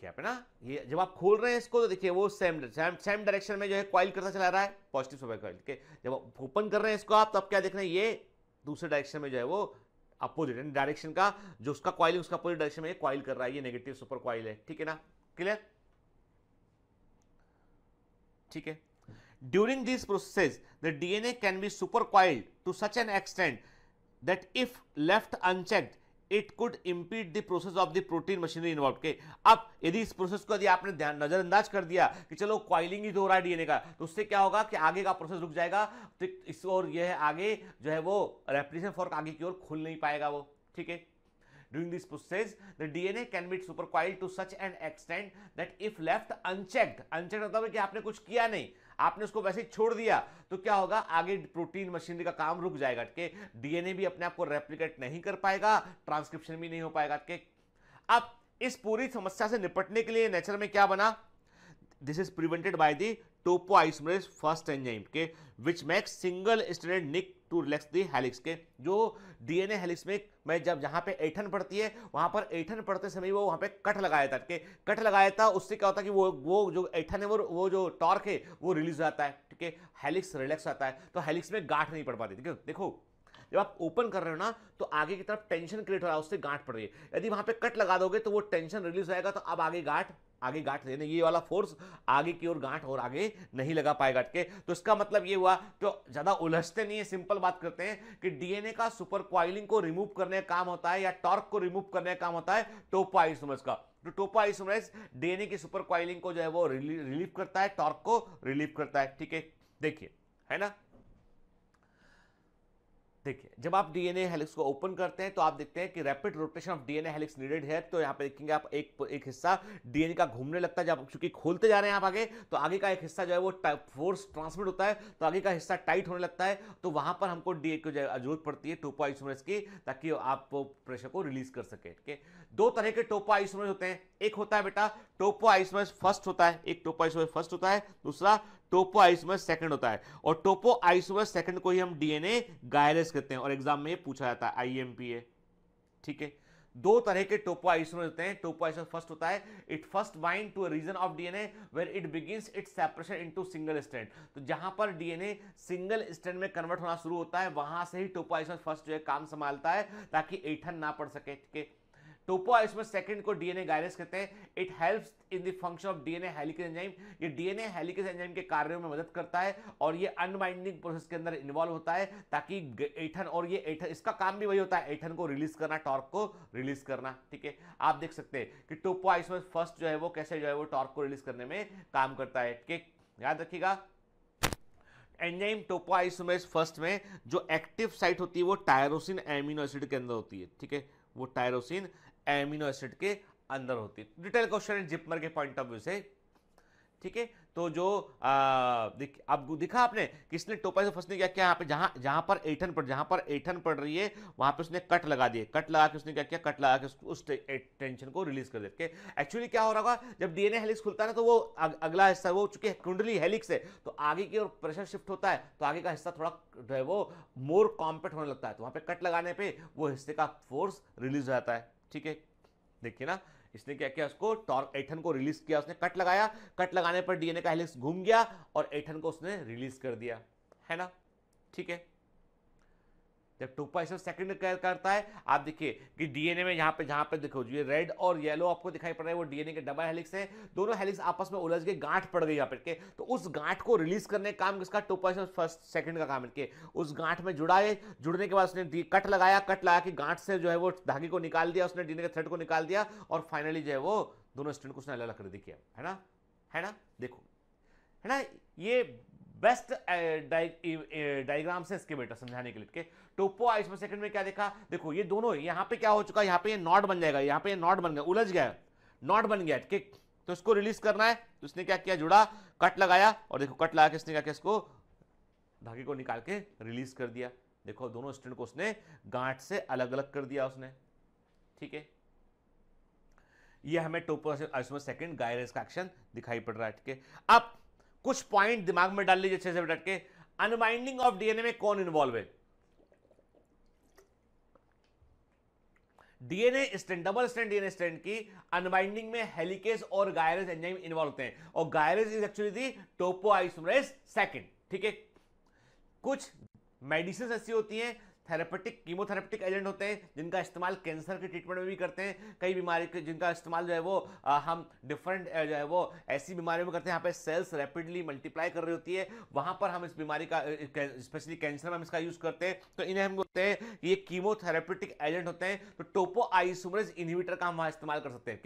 Speaker 1: यहाँ पे ना ये जब आप खोल रहे हैं इसको तो देखिए वो सेम सेम डायरेक्शन में जो है कॉइल करता चला रहा है पॉजिटिव सोलर कॉइल के जब आप ओपन कर रहे हैं इसको आप तो आप क्या देख रहे हैं ये दूसरे डायरेक्शन में जो है वो अपोजिट यानी डायरेक्शन का जो उसका कॉइल है उसका अपोजिट डायरेक्शन में ये कॉइल कर रहा है ये नेगेटिव सुपर कॉइल है ठीक है ना क्लियर ठीक है during this process the DNA can be super coiled to such an extent that if left unchecked it could impede the process of the protein machinery involve के अब यदि इस प्रोसेस को यदि आपने ध्यान नजरअंदाज कर दिया कि चलो क्वाइलिंग ही तो हो रहा है डीएनए का तो उससे क्या होगा कि आगे का प्रोसेस रुक जाएगा तो इस और यह है आगे जो है वो रेप्लीकेशन फॉर्क आगे की ओर खुल नहीं पाएगा वो ठीक है During this process, the DNA can be supercoiled to such an extent that if left unchecked, unchecked मतलब कि आपने कुछ किया नहीं आपने उसको वैसे छोड़ दिया तो क्या होगा आगे प्रोटीन मशीनरी का काम रुक जाएगा कि डीएनए भी अपने आप को रेप्लीकेट नहीं कर पाएगा ट्रांसक्रिप्शन भी नहीं हो पाएगा अब इस पूरी समस्या से निपटने के लिए नेचर में क्या बना is prevented by by topoisomerase first enzyme के which makes single stranded nick to relax the helix के जो डीएनए हेलिक्स में मैं जब जहां पे एठन पड़ती है वहां पर एठन पड़ते समय वो वहां पे कट लगाया था कट लगाया था उससे क्या होता है कि वो वो जो एठन है वो वो जो टॉर्क है वो रिलीज हो जाता है ठीक है हेलिक्स रिलैक्स होता है तो हेलिक्स में गांठ नहीं पड़ पाती ठीक है देखो जब आप ओपन कर रहे हो ना तो आगे की तरफ टेंशन क्रिएट हो रहा है उससे गांठ पड़ रही है यदि वहां पे कट लगा दोगे तो वो टेंशन रिलीज हो जाएगा तो अब आगे गांठ आगे गांठ रहने ये वाला फोर्स आगे की ओर गांठ और आगे नहीं लगा पाएगा अटके तो इसका मतलब ये हुआ तो ज़्यादा उलझते नहीं है सिंपल बात करते हैं कि डीएनए का सुपर क्वाइलिंग को रिमूव करने का काम होता है या टॉर्क को रिमूव करने का काम होता है टोपा आइसोमर्स का तो टोपा आइसोमर्स डीएनए की सुपर क्वाइलिंग को जो है वो रिलीव करता है टॉर्क को रिलीव करता है ठीक है देखिए है ना देखिए जब आप डीएनए हेलिक्स को ओपन करते हैं तो आप देखते हैं कि rapid rotation of DNA helix needed है तो यहाँ पे देखेंगे आप एक एक हिस्सा डीएनए का घूमने लगता है जब चूंकि खोलते जा रहे हैं आप आगे तो आगे का एक हिस्सा जो है वो फोर्स ट्रांसमिट होता है तो आगे का हिस्सा टाइट होने लगता है तो वहां पर हमको डी की जरूरत पड़ती है टोपो आइसोमर्स की ताकि आप प्रेशर को रिलीज कर सके ठीक है दो तरह के टोपो आइसोमर्स होते हैं एक होता है बेटा टोपो आइसोमर्स फर्स्ट होता है एक टोपो आइसोमर्स फर्स्ट होता है दूसरा टोपो आइसोमर सेकंड होता है और टोपो आइसोमर सेकंड को ही हम डीएनए गायरस कहते हैं और एग्जाम में ये पूछा जाता है आईएमपीए ठीक है दो तरह के टोपो आइसोमर होते हैं टोपो आइसोमर फर्स्ट होता है it first bind to a region of DNA where it begins its separation into single strand तो जहां पर डीएनए सिंगल स्ट्रैंड में कन्वर्ट होना शुरू होता है वहां से ही टोपो आइसोमर फर्स्ट जो है काम संभालता है ताकि एठन ना पड़ सके ठीक है तो उपोआइसोमर सेकंड को डीएनए गायरस कहते हैं it helps in the function of DNA helicase enzyme ये डीएनए हेलिकेज एंजाइम के कार्यों में मदद करता है और ये अनबाइंडिंग प्रोसेस के अंदर इन्वॉल्व होता है ताकि एठन और ये एठन इसका काम भी वही होता है एठन को रिलीज करना टॉर्क को रिलीज करना ठीक है आप देख सकते हैं कि टोपोआइसोमर फर्स्ट जो है वो कैसे जो है वो टॉर्क को रिलीज करने में काम करता है ठीक याद रखिएगा एंजाइम टोपोआइसोमेज फर्स्ट में जो एक्टिव साइट होती है वो टायरोसिन एमिनो एसिड के अंदर होती है ठीक है वो टायरोसिन एमिनो एसिड के अंदर होती है डिटेल क्वेश्चन है जिपमर के पॉइंट ऑफ व्यू से ठीक है तो जो दिख, अब दिखा आपने किसने टोपा से फंसने क्या क्या यहाँ पे जहाँ जहाँ पर एठन पड़ जहाँ पर एठन पड़ रही है वहाँ पे उसने कट लगा दिए कट लगा के उसने क्या किया कट लगा के उस, उस टेंशन को रिलीज कर देते एक्चुअली क्या हो रहा होगा जब डीएनए हेलिक्स खुलता है ना तो वो अग, अगला हिस्सा वो चूंकि कुंडली हेलिक्स है तो आगे की ओर प्रेशर शिफ्ट होता है तो आगे का हिस्सा थोड़ा जो है वो मोर कॉम्पेक्ट होने लगता है तो वहाँ पर कट लगाने पर वो हिस्से का फोर्स रिलीज हो जाता है ठीक है देखिए ना इसने क्या किया उसको टॉर्क एठन को रिलीज किया उसने कट लगाया कट लगाने पर डीएनए का हेलिक्स घूम गया और एठन को उसने रिलीज कर दिया है ना ठीक है जब टोपा इसे सेकंड करता है आप देखिए कि डीएनए में यहाँ पे जहाँ पे देखो ये रेड और येलो आपको दिखाई पड़ रहा है वो डीएनए के डबल हेलिक्स है दोनों हेलिक्स आपस में उलझ के गांठ पड़ गई यहाँ पर के तो उस गांठ को रिलीज करने का काम किसका टोपा इसे फर्स्ट सेकंड का काम इनके उस गांठ में जुड़ा है जुड़ने के बाद उसने कट लगाया कट लगा के गांठ से जो है वो धागे को निकाल दिया उसने डीएनए के थ्रेड को निकाल दिया और फाइनली जो है वो दोनों स्टूडेंट को उसने अलग अलग कर दिया है ना है ना देखो है ना ये बेस्ट डायग्राम से इसके बेटर समझाने के लिए टोपो आइसम सेकंड में क्या देखा देखो ये दोनों यहाँ पे क्या हो चुका है यहाँ पे ये नॉट बन जाएगा यहाँ पे ये नॉट बन गया उलझ गया नॉट बन गया ठीक तो इसको रिलीज करना है तो इसने क्या किया जुड़ा कट लगाया और देखो कट लगा के इसने क्या किया इसको धागे को निकाल के रिलीज कर दिया देखो दोनों स्टूडेंट को उसने गांठ से अलग अलग कर दिया उसने ठीक है यह हमें टोपो आइसम सेकंड गायरस का एक्शन दिखाई पड़ रहा है ठीक है अब कुछ पॉइंट दिमाग में डाल लीजिए अच्छे से बैठ के अनबाइंडिंग ऑफ डीएनए में कौन इन्वॉल्व है DNA stand double stand DNA stand की अनबाइंडिंग में हेलिकेस और गायरेज एंजाइम इन्वॉल्व होते हैं और gyrase is actually the topoisomerase second ठीक है कुछ मेडिसिन ऐसी होती हैं थेरेपेटिक कीमोथेरेपेटिक एजेंट होते हैं जिनका इस्तेमाल कैंसर के ट्रीटमेंट में भी करते हैं कई बीमारी के जिनका इस्तेमाल जो है वो आ, हम डिफरेंट जो है वो ऐसी बीमारियों में करते हैं यहाँ पे सेल्स रैपिडली मल्टीप्लाई कर रही होती है वहाँ पर हम इस बीमारी का स्पेशली कैंसर में हम इसका यूज़ करते हैं तो इन्हें हम बोलते हैं ये कीमोथेरेपेटिक एजेंट होते हैं तो टोपो आइसोमरेज इनहिबिटर का हम वहाँ इस्तेमाल कर सकते हैं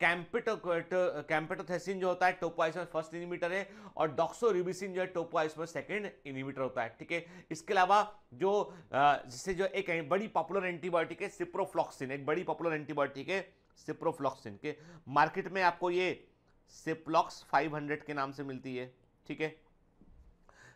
Speaker 1: कैम्पेटो कैम्पेटोथेसिन जो होता है में फर्स्ट इनिमीटर है और डॉक्सो रिबिसिन जो है में सेकेंड इनिमीटर होता है ठीक है इसके अलावा जो जिससे जो एक बड़ी पॉपुलर एंटीबायोटिक है सिप्रोफ्लॉक्सिन एक बड़ी पॉपुलर एंटीबायोटिक है सिप्रोफ्लॉक्सिन के मार्केट में आपको ये सिप्लॉक्स 500 के नाम से मिलती है ठीक है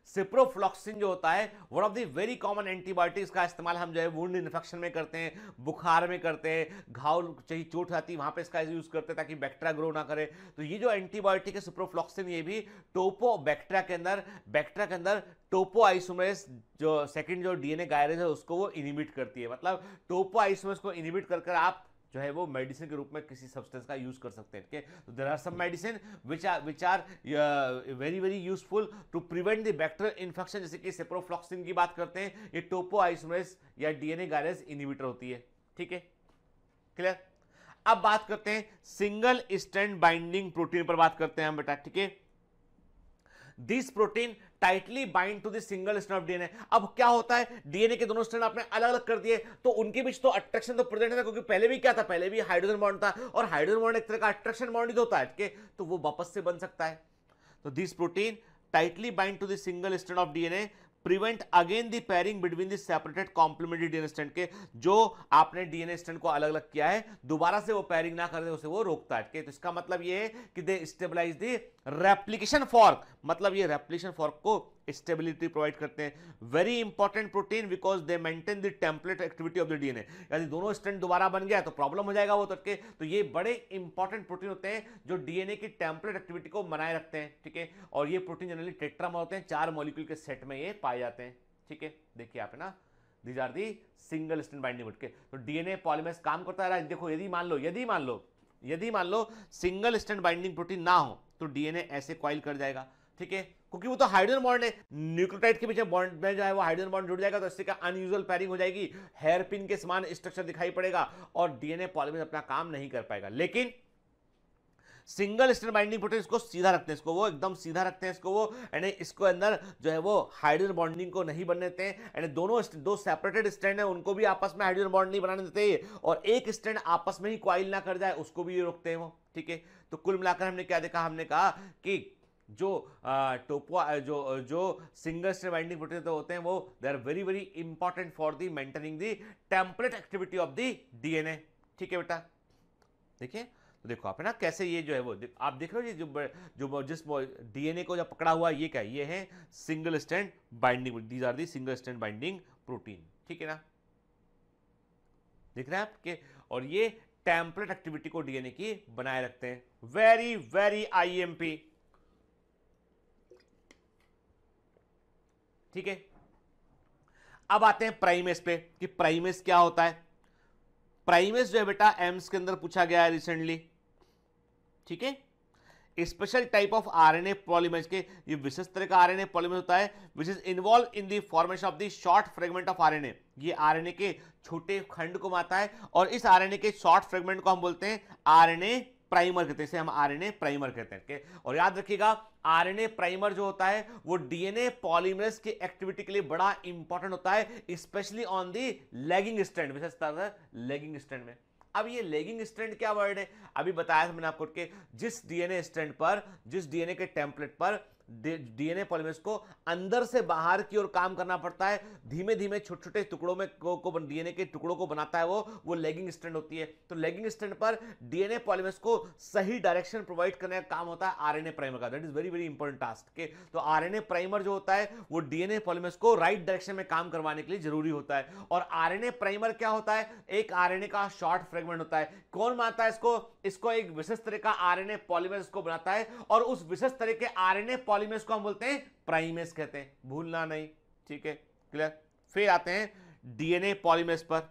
Speaker 1: सिप्रोफ्लॉक्सिन जो होता है one of the very common antibiotics का इस्तेमाल हम जो है वुंड इन्फेक्शन में करते हैं बुखार में करते हैं घाव चाहिए चोट आती है वहाँ पर इसका यूज़ करते हैं ताकि बैक्टेरिया ग्रो ना करे तो ये जो एंटीबायोटिक है सिप्रोफ्लॉक्सिन ये भी टोपो बैक्टेरिया के अंदर बैक्टेरिया के अंदर टोपो आइसोमेस जो सेकंड जो डीएनए गायरेज है उसको वो इनिबिट करती है मतलब टोपो आइसोमेस को इनिबिट कर आप जो है वो मेडिसिन के रूप में किसी सब्सटेंस का यूज़ कर सकते हैं ठीक है there are some medicine which are which are very very useful to prevent the bacterial infection जैसे कि सेप्रोफ्लॉक्सिन की बात करते हैं ये टोपो आइसोमेस या डीएनए गायरस इनिविटर होती है ठीक है क्लियर अब बात करते हैं सिंगल स्टैंड बाइंडिंग प्रोटीन पर बात करते हैं हम बेटा ठीक है this protein tightly bind to this single strand of DNA अब क्या होता है डीएनए के दोनों स्ट्रैंड आपने अलग अलग कर दिए तो उनके बीच तो अट्रैक्शन तो प्रेजेंट था क्योंकि पहले भी क्या था पहले भी हाइड्रोजन बॉन्ड था और हाइड्रोजन बॉन्ड एक तरह का अट्रैक्शन बॉन्ड ही तो होता है के तो वो वापस से बन सकता है तो this protein tightly bind to this single strand of DNA prevent again the pairing between the separated complementary DNA stand के जो आपने डीएनए स्टैंड को अलग अलग किया है दोबारा से वो पेयरिंग ना करने उसे वो रोकता है तो इसका मतलब ये है कि they stabilize the replication fork मतलब ये रेप्लीकेशन फॉर्क को स्टेबिलिटी प्रोवाइड करते हैं very important protein because they maintain the template activity of the DNA यानी दोनों स्टैंड दोबारा बन गया तो प्रॉब्लम हो जाएगा वो तटके तो, तो ये बड़े इंपॉर्टेंट प्रोटीन होते हैं जो डीएनए की टेम्पलेट एक्टिविटी को बनाए रखते हैं ठीक है और ये प्रोटीन जनरली टेट्रा होते हैं चार मॉलिक्यूल के सेट में ये पाए जाते हैं ठीक है देखिए आप ना these are the single stand binding के तो डीएनए पॉलीमेस काम करता रहा देखो यदि मान लो यदि मान लो यदि मान लो सिंगल स्टैंड बाइंडिंग प्रोटीन ना हो तो डीएनए ऐसे क्वाइल कर जाएगा ठीक है क्योंकि वो तो हाइड्रोजन बॉन्ड है न्यूक्लियोटाइड के पीछे बॉन्ड में जो है वो हाइड्रोजन बॉन्ड जुड़ जाएगा तो इससे क्या अनयूजल पैरिंग हो जाएगी हेयर पिन के समान स्ट्रक्चर दिखाई पड़ेगा और डीएनए पॉलीमरेज अपना काम नहीं कर पाएगा लेकिन सिंगल स्टैंड बाइंडिंग प्रोटीन इसको सीधा रखते हैं इसको वो एकदम सीधा रखते हैं इसको वो यानी इसको अंदर जो है वो हाइड्रोजन बॉन्डिंग को नहीं बनने देते हैं यानी दोनों दो सेपरेटेड स्टैंड है उनको भी आपस में हाइड्रोजन बॉन्ड नहीं बनाने देते और एक स्टैंड आपस में ही क्वाइल ना कर जाए उसको भी ये रोकते हैं वो ठीक है तो कुल मिलाकर हमने क्या देखा हमने कहा कि जो टोपो जो जो सिंगल स्ट्रेन बाइंडिंग प्रोटीन तो होते हैं वो they are very very important for the maintaining the template activity of the DNA ठीक है बेटा देखिए तो देखो आप है ना कैसे ये जो है वो आप देख रहे हो जो जो जिस डीएनए को जो पकड़ा हुआ ये क्या ये है single stand binding these are the single stand binding protein ठीक है ना देख रहे हैं आप के और ये टेम्पलेट एक्टिविटी को डीएनए की बनाए रखते हैं वेरी वेरी आईएमपी ठीक है अब आते हैं प्राइमेस पे कि प्राइमेस क्या होता है प्राइमेस जो है बेटा एम्स के अंदर पूछा गया है रिसेंटली ठीक है special type of RNA polymerase के ये विशेष तरह का आरएनए पॉलीमर होता है which is involve in the formation of the short fragment of RNA ये आरएनए के छोटे खंड को माता है और इस आरएनए के शॉर्ट फ्रेगमेंट को हम बोलते हैं आरएनए प्राइमर कहते हैं इसे हम आरएनए प्राइमर कहते हैं और याद रखिएगा आरएनए प्राइमर जो होता है वो डीएनए पॉलीमरेज की एक्टिविटी के लिए बड़ा इंपॉर्टेंट होता है specially on the lagging stand विशेष तरह लेगिंग स्टैंड में अब ये लेगिंग स्ट्रैंड क्या वर्ड है अभी बताया था मैंने आपको जिस डीएनए स्ट्रैंड पर जिस डीएनए के टेम्पलेट पर डीएनए पॉलीमर्स को अंदर से बाहर की ओर काम करना पड़ता है धीमे धीमे छोटे छोटे टुकड़ों में को, को डीएनए के टुकड़ों को बनाता है वो वो लेगिंग स्टैंड होती है तो लेगिंग स्टैंड पर डीएनए पॉलीमर्स को सही डायरेक्शन प्रोवाइड करने का काम होता है आरएनए प्राइमर का that is very very important task के तो आर प्राइमर जो होता है वो डीएनए पॉलीमर्स को राइट right डायरेक्शन में काम करवाने के लिए जरूरी होता है और आर प्राइमर क्या होता है एक आर का शॉर्ट फ्रेगमेंट होता है कौन मानता है इसको इसको एक विशेष तरह का आर पॉलीमरेज को बनाता है और उस विशेष तरह के आर एन पॉलीमेस को हम बोलते हैं प्राइमेस कहते हैं भूलना नहीं ठीक है क्लियर फिर आते हैं डीएनए पॉलीमेस पर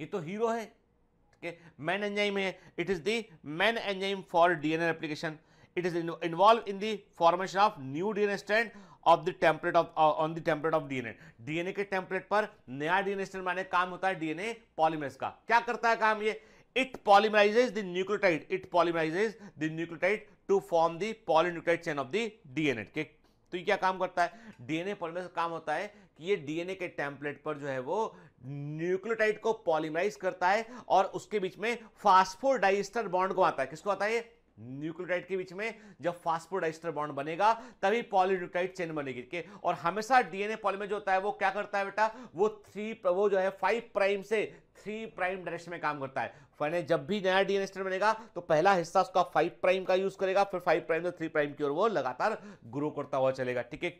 Speaker 1: ये तो हीरो है ठीक है मैन एंजाइम है it is the main enzyme for DNA replication it is involve in the formation of new DNA stand of the template of on the template of DNA DNA के template पर नया DNA stand माने काम होता है DNA पॉलीमेस का क्या करता है काम ये it polymerizes the nucleotide it polymerizes the nucleotide to form the polynucleotide chain of the DNA के तो ये क्या काम करता है डीएनए पॉलीमराइज काम होता है कि ये डीएनए के टेम्पलेट पर जो है वो न्यूक्लियोटाइड को पॉलीमराइज करता है और उसके बीच में फास्फोडाइस्टर बॉन्ड को आता है किसको आता है न्यूक्लियोटाइड के बीच में जब फास्फोडाइस्टर बॉन्ड बनेगा तभी पॉलीन्यूक्लाइड चेन बनेगी के और हमेशा डीएनए पॉलीमर जो होता है वो क्या करता है बेटा वो थ्री वो जो है फाइव प्राइम से थ्री प्राइम डायरेक्शन में काम करता है फाइनल जब भी नया डीएनए एन बनेगा तो पहला हिस्सा उसका फाइव प्राइम का यूज करेगा फिर फाइव प्राइम से थ्री प्राइम की ओर वो लगातार ग्रो करता हुआ चलेगा ठीक है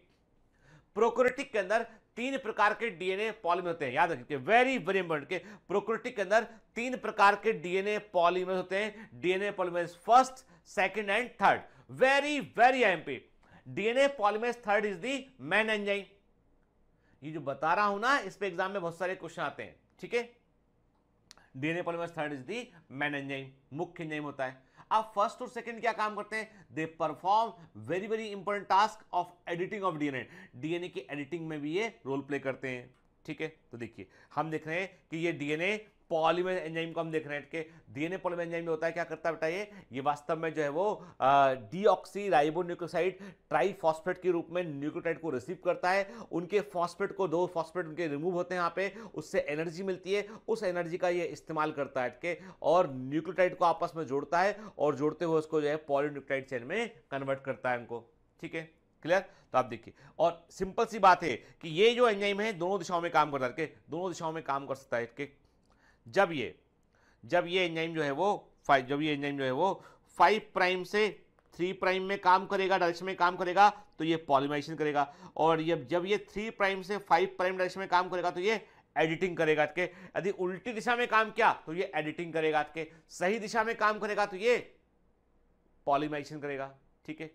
Speaker 1: प्रोक्रेटिक के अंदर तीन प्रकार के डीएनए पॉलीमर होते हैं याद रखिए वेरी वेरी इंपॉर्टेंट के प्रोक्रेटिक के अंदर तीन प्रकार के डीएनए पॉलीमर होते हैं DNA polymerase first second and third very very MP DNA polymerase third is the main enzyme ये जो बता रहा हूं ना इस पे एग्जाम में बहुत सारे क्वेश्चन आते हैं ठीक है DNA polymerase third is the main enzyme मुख्य एंजाइम होता है अब फर्स्ट और सेकंड क्या काम करते हैं they perform very very important task of editing of DNA DNA की एडिटिंग में भी ये रोल प्ले करते हैं ठीक है तो देखिए हम देख रहे हैं कि ये डीएनए पॉलीमर एंजाइम को हम देख रहे हैं डीएनए पॉलीमर एंजाइम में होता है क्या करता है बताइए ये वास्तव में जो है वो डीऑक्सी राइबोन्यूक्लोसाइड ट्राईफॉस्फेट के रूप में न्यूक्लियोटाइड को रिसीव करता है उनके फॉस्फेट को दो फॉस्फेट उनके रिमूव होते हैं यहाँ पे उससे एनर्जी मिलती है उस एनर्जी का ये इस्तेमाल करता है के और न्यूक्लियोटाइड को आपस में जोड़ता है और जोड़ते हुए उसको जो है पॉलीन्यूक्लियोटाइड चेन में कन्वर्ट करता है उनको ठीक है क्लियर तो आप देखिए और सिंपल सी बात है कि ये जो एंजाइम है दोनों दिशाओं में काम करता है दोनों दिशाओं में काम कर सकता है जब ये जब ये एंजाइम जो है वो फाइव जब ये एंजाइम जो है वो फाइव प्राइम से थ्री प्राइम में काम करेगा डायरेक्शन में काम करेगा तो ये पॉलीमाइजेशन करेगा और ये जब ये थ्री प्राइम से फाइव प्राइम डायरेक्शन में काम करेगा तो ये एडिटिंग करेगा आपके यदि उल्टी दिशा में काम किया तो ये एडिटिंग करेगा आपके सही दिशा में काम करेगा तो ये पॉलीमाइजेशन करेगा ठीक है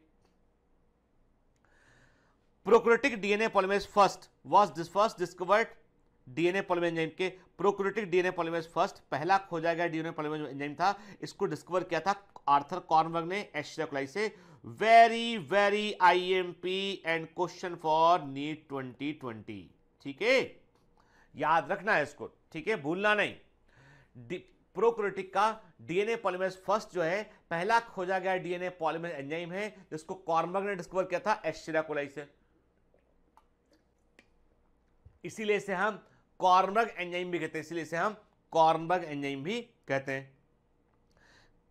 Speaker 1: prokaryotic DNA polymerase first was this first discovered DNA polymerase enzyme के प्रोक्रोटिक डीएनए पॉलीमरेज फर्स्ट पहला खोजा गया डीएनए पॉलीमरेज एंजाइम था इसको डिस्कवर किया था आर्थर कॉर्नबर्ग ने एशियाकुलाई से very very IMP and question for NEET twenty twenty ठीक है याद रखना है इसको ठीक है भूलना नहीं प्रोक्रोटिक का डीएनए पॉलीमरेज फर्स्ट जो है पहला खोजा गया डीएनए पॉलीमरेज एंजाइम है जिसको कॉर्नबर्ग ने डिस्कवर किया था एशियाकुलाई से इसीलिए से हम कॉर्नबर्ग एंजाइम भी कहते हैं इसलिए इसे हम कॉर्नबर्ग एंजाइम भी कहते हैं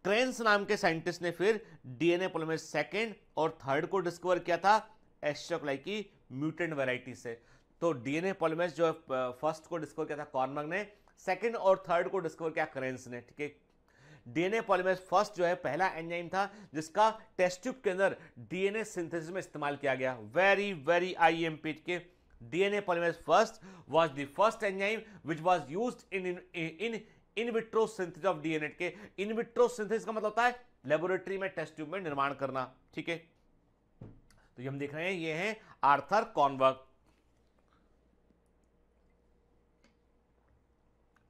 Speaker 1: क्रेंस नाम के साइंटिस्ट ने फिर डीएनए पोलोमेज सेकेंड और थर्ड को डिस्कवर किया था एस्ट्रोक्लाई की म्यूटेंट वेराइटी से तो डीएनए पॉलीमेज जो फर्स्ट को डिस्कवर किया था कॉर्नबर्ग ने सेकेंड और थर्ड को डिस्कवर किया क्रेंस ने ठीक है डीएनए पॉलीमेज फर्स्ट जो है पहला एंजाइम था जिसका टेस्ट ट्यूब के अंदर डीएनए सिंथेसिस में इस्तेमाल किया गया वेरी वेरी आईएमपी के DNA polymerase first was the first enzyme which was used in in in in vitro synthesis of DNA के in vitro synthesis का मतलब होता है लेबोरेटरी में टेस्ट ट्यूब में निर्माण करना ठीक है तो ये हम देख रहे हैं ये हैं आर्थर कॉन्वर्क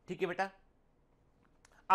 Speaker 1: ठीक है बेटा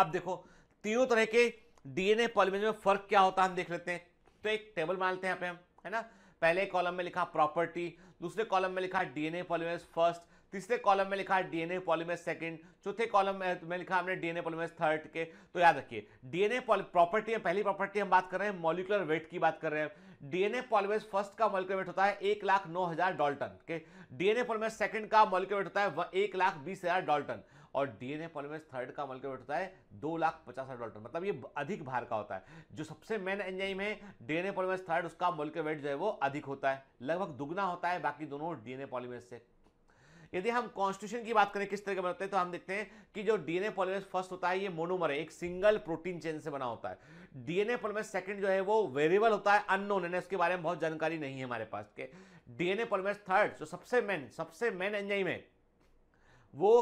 Speaker 1: अब देखो तीनों तरह के डीएनए पॉलीमरेज में फर्क क्या होता है हम देख लेते हैं तो एक टेबल मानते हैं यहां पे हम है ना पहले कॉलम में लिखा प्रॉपर्टी दूसरे कॉलम में लिखा डीएनए पॉलिमेस फर्स्ट तीसरे कॉलम में लिखा डीएनए पॉलिमेस सेकंड चौथे कॉलम में लिखा हमने डीएनए पॉलिमेस थर्ड के तो याद रखिए डीएनए प्रॉपर्टी में पहली प्रॉपर्टी हम बात कर रहे हैं मॉलिकुलर वेट की बात कर रहे हैं डीएनए पॉलिमेस फर्स्ट का मॉलिकुलर वेट होता है एक लाख नौ हजार डॉल्टन के डीएनए पॉलिमेस सेकंड का मॉलिकुलर वेट होता है एक लाख बीस हजार डॉल्टन और डीएनए पॉलीमरेज थर्ड का मॉलिक्यूल वेट होता है दो लाख पचास हजार डॉल्टन मतलब ये अधिक भार का होता है जो सबसे मेन एंजाइम है डीएनए पॉलीमरेज थर्ड उसका मॉलिक्यूल वेट जो है वो अधिक होता है लगभग दुगना होता है बाकी दोनों डीएनए पॉलीमरेज से यदि हम कॉन्स्टिट्यूशन की बात करें किस तरह के बनाते हैं तो हम देखते हैं कि जो डीएनए पॉलीमरेज फर्स्ट होता है ये मोनोमर है एक सिंगल प्रोटीन चेन से बना होता है डीएनए पॉलीमरेज सेकंड जो है वो वेरिएबल होता है अननोन है उसके बारे में बहुत जानकारी नहीं है हमारे पास के डीएनए पॉलीमरेज थर्ड जो सबसे मेन सबसे मेन एंजाइम है वो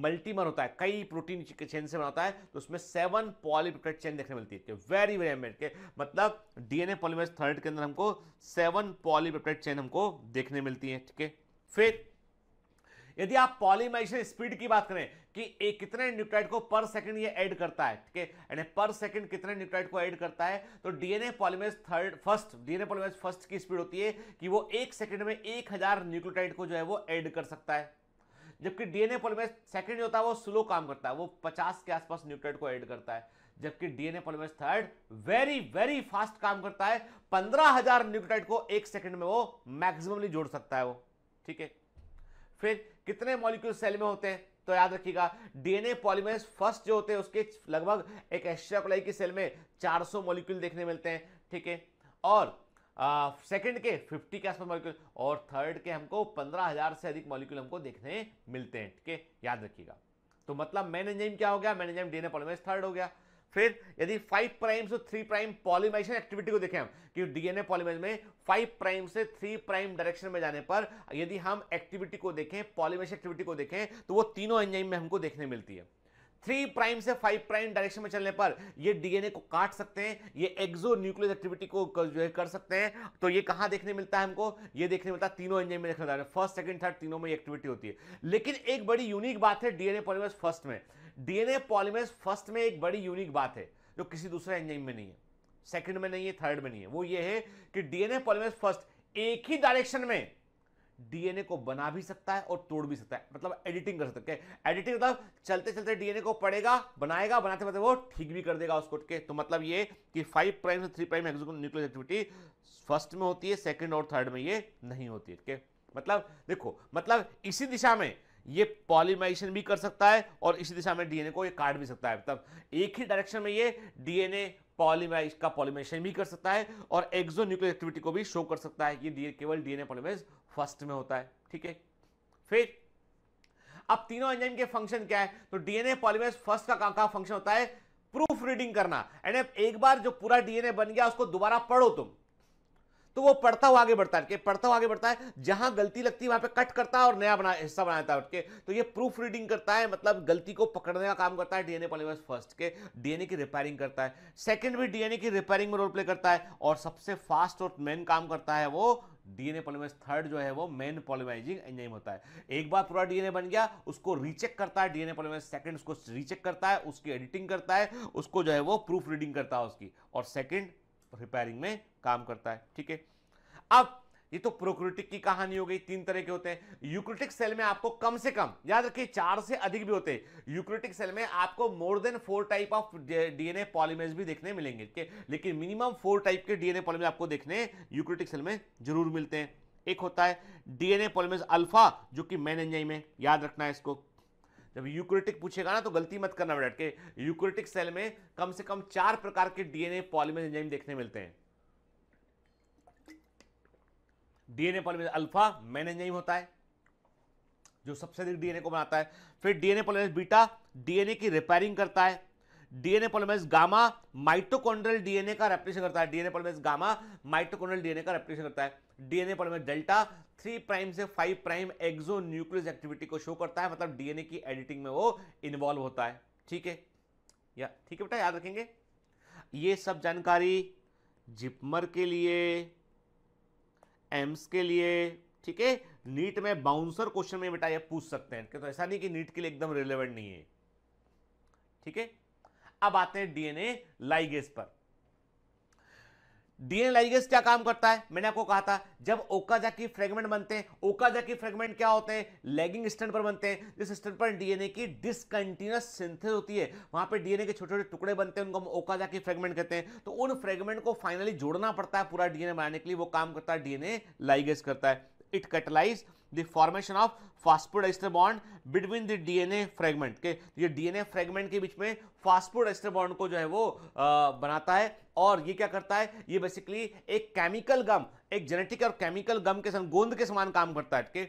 Speaker 1: मल्टीमर होता है कई प्रोटीन चेन से बनाता है तो उसमें सेवन पॉलीपेप्टाइड चेन देखने मिलती है वेरी वेरी के मतलब डीएनए पॉलीमर थर्ड के अंदर हमको सेवन पॉलीपेप्टाइड चेन हमको देखने मिलती है ठीक है मतलब फिर यदि आप पॉलीमाइजेशन स्पीड की बात करें कि एक कितने न्यूक्लाइड को पर सेकंड ये ऐड करता है ठीक है यानी पर सेकंड कितने न्यूक्लाइड को ऐड करता है तो DNA polymerase third first DNA polymerase first की स्पीड होती है कि वो एक सेकंड में एक हजार न्यूक्लियोटाइड को जो है वो ऐड कर सकता है जबकि डीएनए पॉलीमरेज सेकेंड जो होता है वो स्लो काम करता है वो 50 के आसपास न्यूट्रेट को ऐड करता है जबकि DNA polymerase third very very fast काम करता है 15000 न्यूक्लियोटाइड को एक सेकंड में वो मैक्सिममली जोड़ सकता है वो ठीक है फिर कितने मॉलिक्यूल सेल में होते हैं तो याद रखिएगा डीएनए पॉलीमरेज फर्स्ट जो होते हैं उसके लगभग एक एशिया कोलाई की सेल में 400 मॉलिक्यूल देखने मिलते हैं ठीक है और सेकंड के 50 के आसपास मॉलिक्यूल और थर्ड के हमको 15000 से अधिक मॉलिक्यूल हमको देखने मिलते हैं ठीक है याद रखिएगा तो मतलब मेन एंजाइम क्या हो गया main enzyme DNA polymerase third हो गया फिर यदि फाइव प्राइम से थ्री प्राइम पॉलीमाइजेशन एक्टिविटी को देखें हम कि डीएनए पॉलीमेज में फाइव प्राइम से थ्री प्राइम डायरेक्शन में जाने पर यदि हम एक्टिविटी को देखें पॉलीमेशन एक्टिविटी को देखें तो वो तीनों एंजाइम में हमको देखने मिलती है थ्री प्राइम से फाइव प्राइम डायरेक्शन में चलने पर ये डीएनए को काट सकते हैं ये एक्सो न्यूक्लियस एक्टिविटी को जो है कर सकते हैं तो ये कहां देखने मिलता है हमको ये देखने मिलता है तीनों एंजाइम में देखने मिलता है फर्स्ट सेकंड थर्ड तीनों में एक्टिविटी होती है लेकिन एक बड़ी यूनिक बात है डीएनए पॉलीमर्स फर्स्ट में डीएनए पॉलीमर्स फर्स्ट में एक बड़ी यूनिक बात है जो किसी दूसरे एंजाइम में नहीं है सेकंड में नहीं है थर्ड में नहीं है वो ये है कि डीएनए पॉलीमर्स फर्स्ट एक ही डायरेक्शन में डीएनए को बना भी सकता है और तोड़ भी सकता है मतलब एडिटिंग कर सकते है एडिटिंग मतलब चलते चलते डीएनए को पड़ेगा बनाएगा बनाते बनाते वो ठीक भी कर देगा उसको के तो मतलब ये कि फाइव प्राइम से three prime exonuclease activity first में होती है सेकेंड और थर्ड में ये नहीं होती है मतलब देखो मतलब इसी दिशा में ये पॉलीमाइजेशन भी कर सकता है और इसी दिशा में डीएनए को ये काट भी सकता है मतलब एक ही डायरेक्शन में ये डीएनए पॉलीमाइज का पॉलीमाइजेशन भी कर सकता है और एक्सो न्यूक्लियर एक्टिविटी को भी शो कर सकता है ये केवल डीएनए पॉलीमाइज फर्स्ट में होता है ठीक है फिर अब तीनों एंजाइम के फंक्शन क्या है तो डीएनए पॉलीमरेज फर्स्ट का, का फंक्शन होता है प्रूफ रीडिंग करना एंड एक बार जो पूरा डीएनए बन गया उसको दोबारा पढ़ो तुम तो वो पढ़ता हुआ आगे बढ़ता है पढ़ता हुआ आगे बढ़ता है जहां गलती लगती है वहां पे कट करता है और नया बना हिस्सा बनाता है तो ये प्रूफ रीडिंग करता है मतलब गलती को पकड़ने का काम करता है डीएनए पॉलीमर्स फर्स्ट के डीएनए की रिपेयरिंग करता है सेकंड भी डीएनए की रिपेयरिंग में रोल प्ले करता है और सबसे फास्ट और मेन काम करता है वो डीएनए पॉलीमराइज थर्ड जो है वो मेन पॉलीमराइजिंग एंजाइम होता है एक बार पूरा डीएनए बन गया उसको रीचेक करता है डीएनए पॉलीमराइज सेकंड उसको रीचेक करता है उसकी एडिटिंग करता है उसको जो है वो प्रूफ रीडिंग करता है उसकी और सेकंड रिपेयरिंग में काम करता है ठीक है अब ये तो प्रोक्रिटिक की कहानी हो गई तीन तरह के होते हैं यूक्रिटिक सेल में आपको कम से कम याद रखिए चार से अधिक भी होते हैं यूक्रिटिक सेल में आपको more than four type of DNA polymerase भी देखने मिलेंगे ठीक है लेकिन मिनिमम फोर टाइप के डीएनए पॉलीमेज आपको देखने यूक्रिटिक सेल में जरूर मिलते हैं एक होता है डीएनए पॉलीमेज अल्फा जो कि मैन एंजाइम है याद रखना है इसको जब यूक्रेटिक पूछेगा ना तो गलती मत करना बेटा के यूक्रेटिक सेल में कम से कम चार प्रकार के डीएनए पॉलीमेज एंजाइम देखने मिलते हैं DNA polymerase alpha main enzyme होता है जो सबसे अधिक डीएनए को बनाता है फिर डीएनए पॉलीमेज बीटा डीएनए की रिपेयरिंग करता है DNA polymerase gamma mitochondrial DNA का रेप्लिकेशन करता है DNA polymerase gamma mitochondrial DNA का रेप्लिकेशन करता है DNA polymerase delta three prime से five prime exonuclease activity को शो करता है मतलब डीएनए की एडिटिंग में वो इन्वॉल्व होता है ठीक है या ठीक है बेटा याद रखेंगे ये सब जानकारी जिपमर के लिए एम्स के लिए ठीक है नीट में बाउंसर क्वेश्चन में बेटा ये पूछ सकते हैं तो ऐसा नहीं कि नीट के लिए एकदम रिलेवेंट नहीं है ठीक है अब आते हैं डीएनए लाइगेस पर डीएनए लाइगेस क्या काम करता है मैंने आपको कहा था जब ओकाजा की फ्रेगमेंट बनते हैं ओकाजा की फ्रेगमेंट क्या होते हैं लेगिंग स्टैंड पर बनते हैं जिस स्टैंड पर डीएनए की डिसकंटिन्यूस सिंथेस होती है वहां पे डीएनए के छोटे छोटे टुकड़े बनते हैं उनको हम ओकाजा की फ्रेगमेंट कहते हैं तो उन फ्रेगमेंट को फाइनली जोड़ना पड़ता है पूरा डीएनए बनाने के लिए वो काम करता है डीएनए लाइगेस करता है it catalyse the formation of phosphodiester bond between the DNA fragment के तो ये डीएनए फ्रेगमेंट के बीच में फास्टफूड एस्टर बॉन्ड को जो है वो आ, बनाता है और ये क्या करता है ये बेसिकली एक केमिकल गम एक जेनेटिक और केमिकल गम के समान गोंद के समान काम करता है के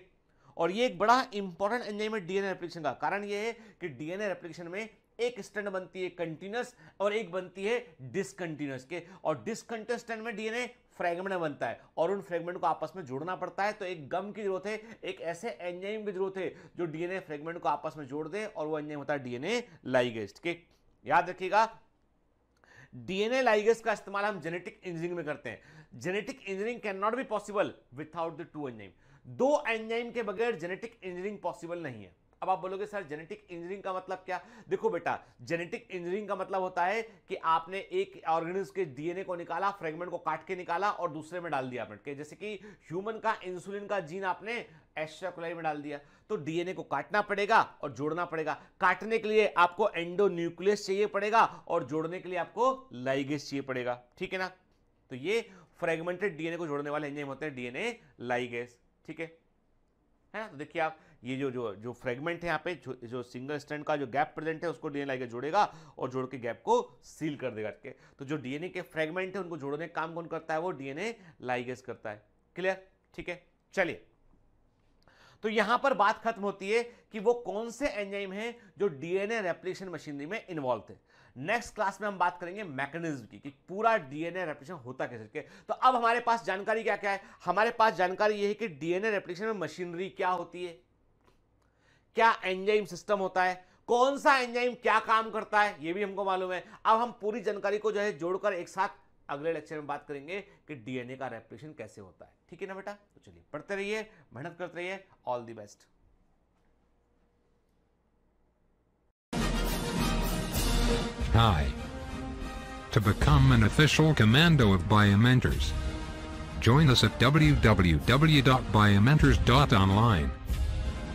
Speaker 1: और ये एक बड़ा इंपॉर्टेंट एंजाइम है डीएनए रेप्लिकेशन का कारण ये है कि डीएनए रेप्लिकेशन में एक स्टैंड बनती है कंटिन्यूस और एक बनती है डिसकंटिन्यूस के और डिसकंटिन्यूस स्टैंड में डीएनए फ्रेगमेंट बनता है और उन फ्रेगमेंट को आपस में जोड़ना पड़ता है तो एक गम की जरूरत है एक ऐसे एंजाइम की जरूरत है जो डीएनए फ्रेगमेंट को आपस में जोड़ दे और वो एंजाइम होता है डीएनए लाइगेस्ट के याद रखिएगा डीएनए लाइगेस का इस्तेमाल हम जेनेटिक इंजीनियरिंग में करते हैं genetic engineering can not be possible without the two enzyme दो एंजाइम के बगैर जेनेटिक इंजीनियरिंग पॉसिबल नहीं है अब आप बोलोगे सर जेनेटिक इंजीनियरिंग का मतलब क्या देखो बेटा जेनेटिक इंजीनियरिंग का मतलब होता है कि आपने एक ऑर्गेनिज्म के डीएनए को निकाला फ्रेगमेंट को काट के निकाला और दूसरे में डाल दिया के जैसे कि ह्यूमन का इंसुलिन का जीन आपने एस्ट्राकुलाई में डाल दिया तो डीएनए को काटना पड़ेगा और जोड़ना पड़ेगा काटने के लिए आपको एंडोन्यूक्लियस चाहिए पड़ेगा और जोड़ने के लिए आपको लाइगेस चाहिए पड़ेगा ठीक है ना तो ये फ्रेगमेंटेड डीएनए को जोड़ने वाले एंजाइम होते हैं डीएनए लाइगेस ठीक है है ना तो देखिए आप ये जो जो जो फ्रेगमेंट है यहाँ पे जो, जो सिंगल स्टैंड का जो गैप प्रेजेंट है उसको डीएनए लेके जोड़ेगा और जोड़ के गैप को सील कर देगा के तो जो डीएनए के फ्रेगमेंट है उनको जोड़ने का काम कौन करता है वो डीएनए लाइगेस करता है क्लियर ठीक है चलिए तो यहां पर बात खत्म होती है कि वो कौन से एंजाइम हैं जो डीएनए रेप्लिकेशन मशीनरी में इन्वॉल्व थे नेक्स्ट क्लास में हम बात करेंगे मैकेनिज्म की कि पूरा डीएनए रेप्लिकेशन होता कैसे के तो अब हमारे पास जानकारी क्या क्या है हमारे पास जानकारी ये है कि डीएनए रेप्लिकेशन में मशीनरी क्या होती है क्या एंजाइम सिस्टम होता है कौन सा एंजाइम क्या काम करता है ये भी हमको मालूम है अब हम पूरी जानकारी को जो है जोड़कर एक साथ अगले लेक्चर में बात करेंगे कि डीएनए का रेप्रेशन कैसे होता है ठीक है ना बेटा तो चलिए पढ़ते रहिए मेहनत करते रहिए all the best Hi. To become an official commando of Biomentors, join us at www.biomentors.online.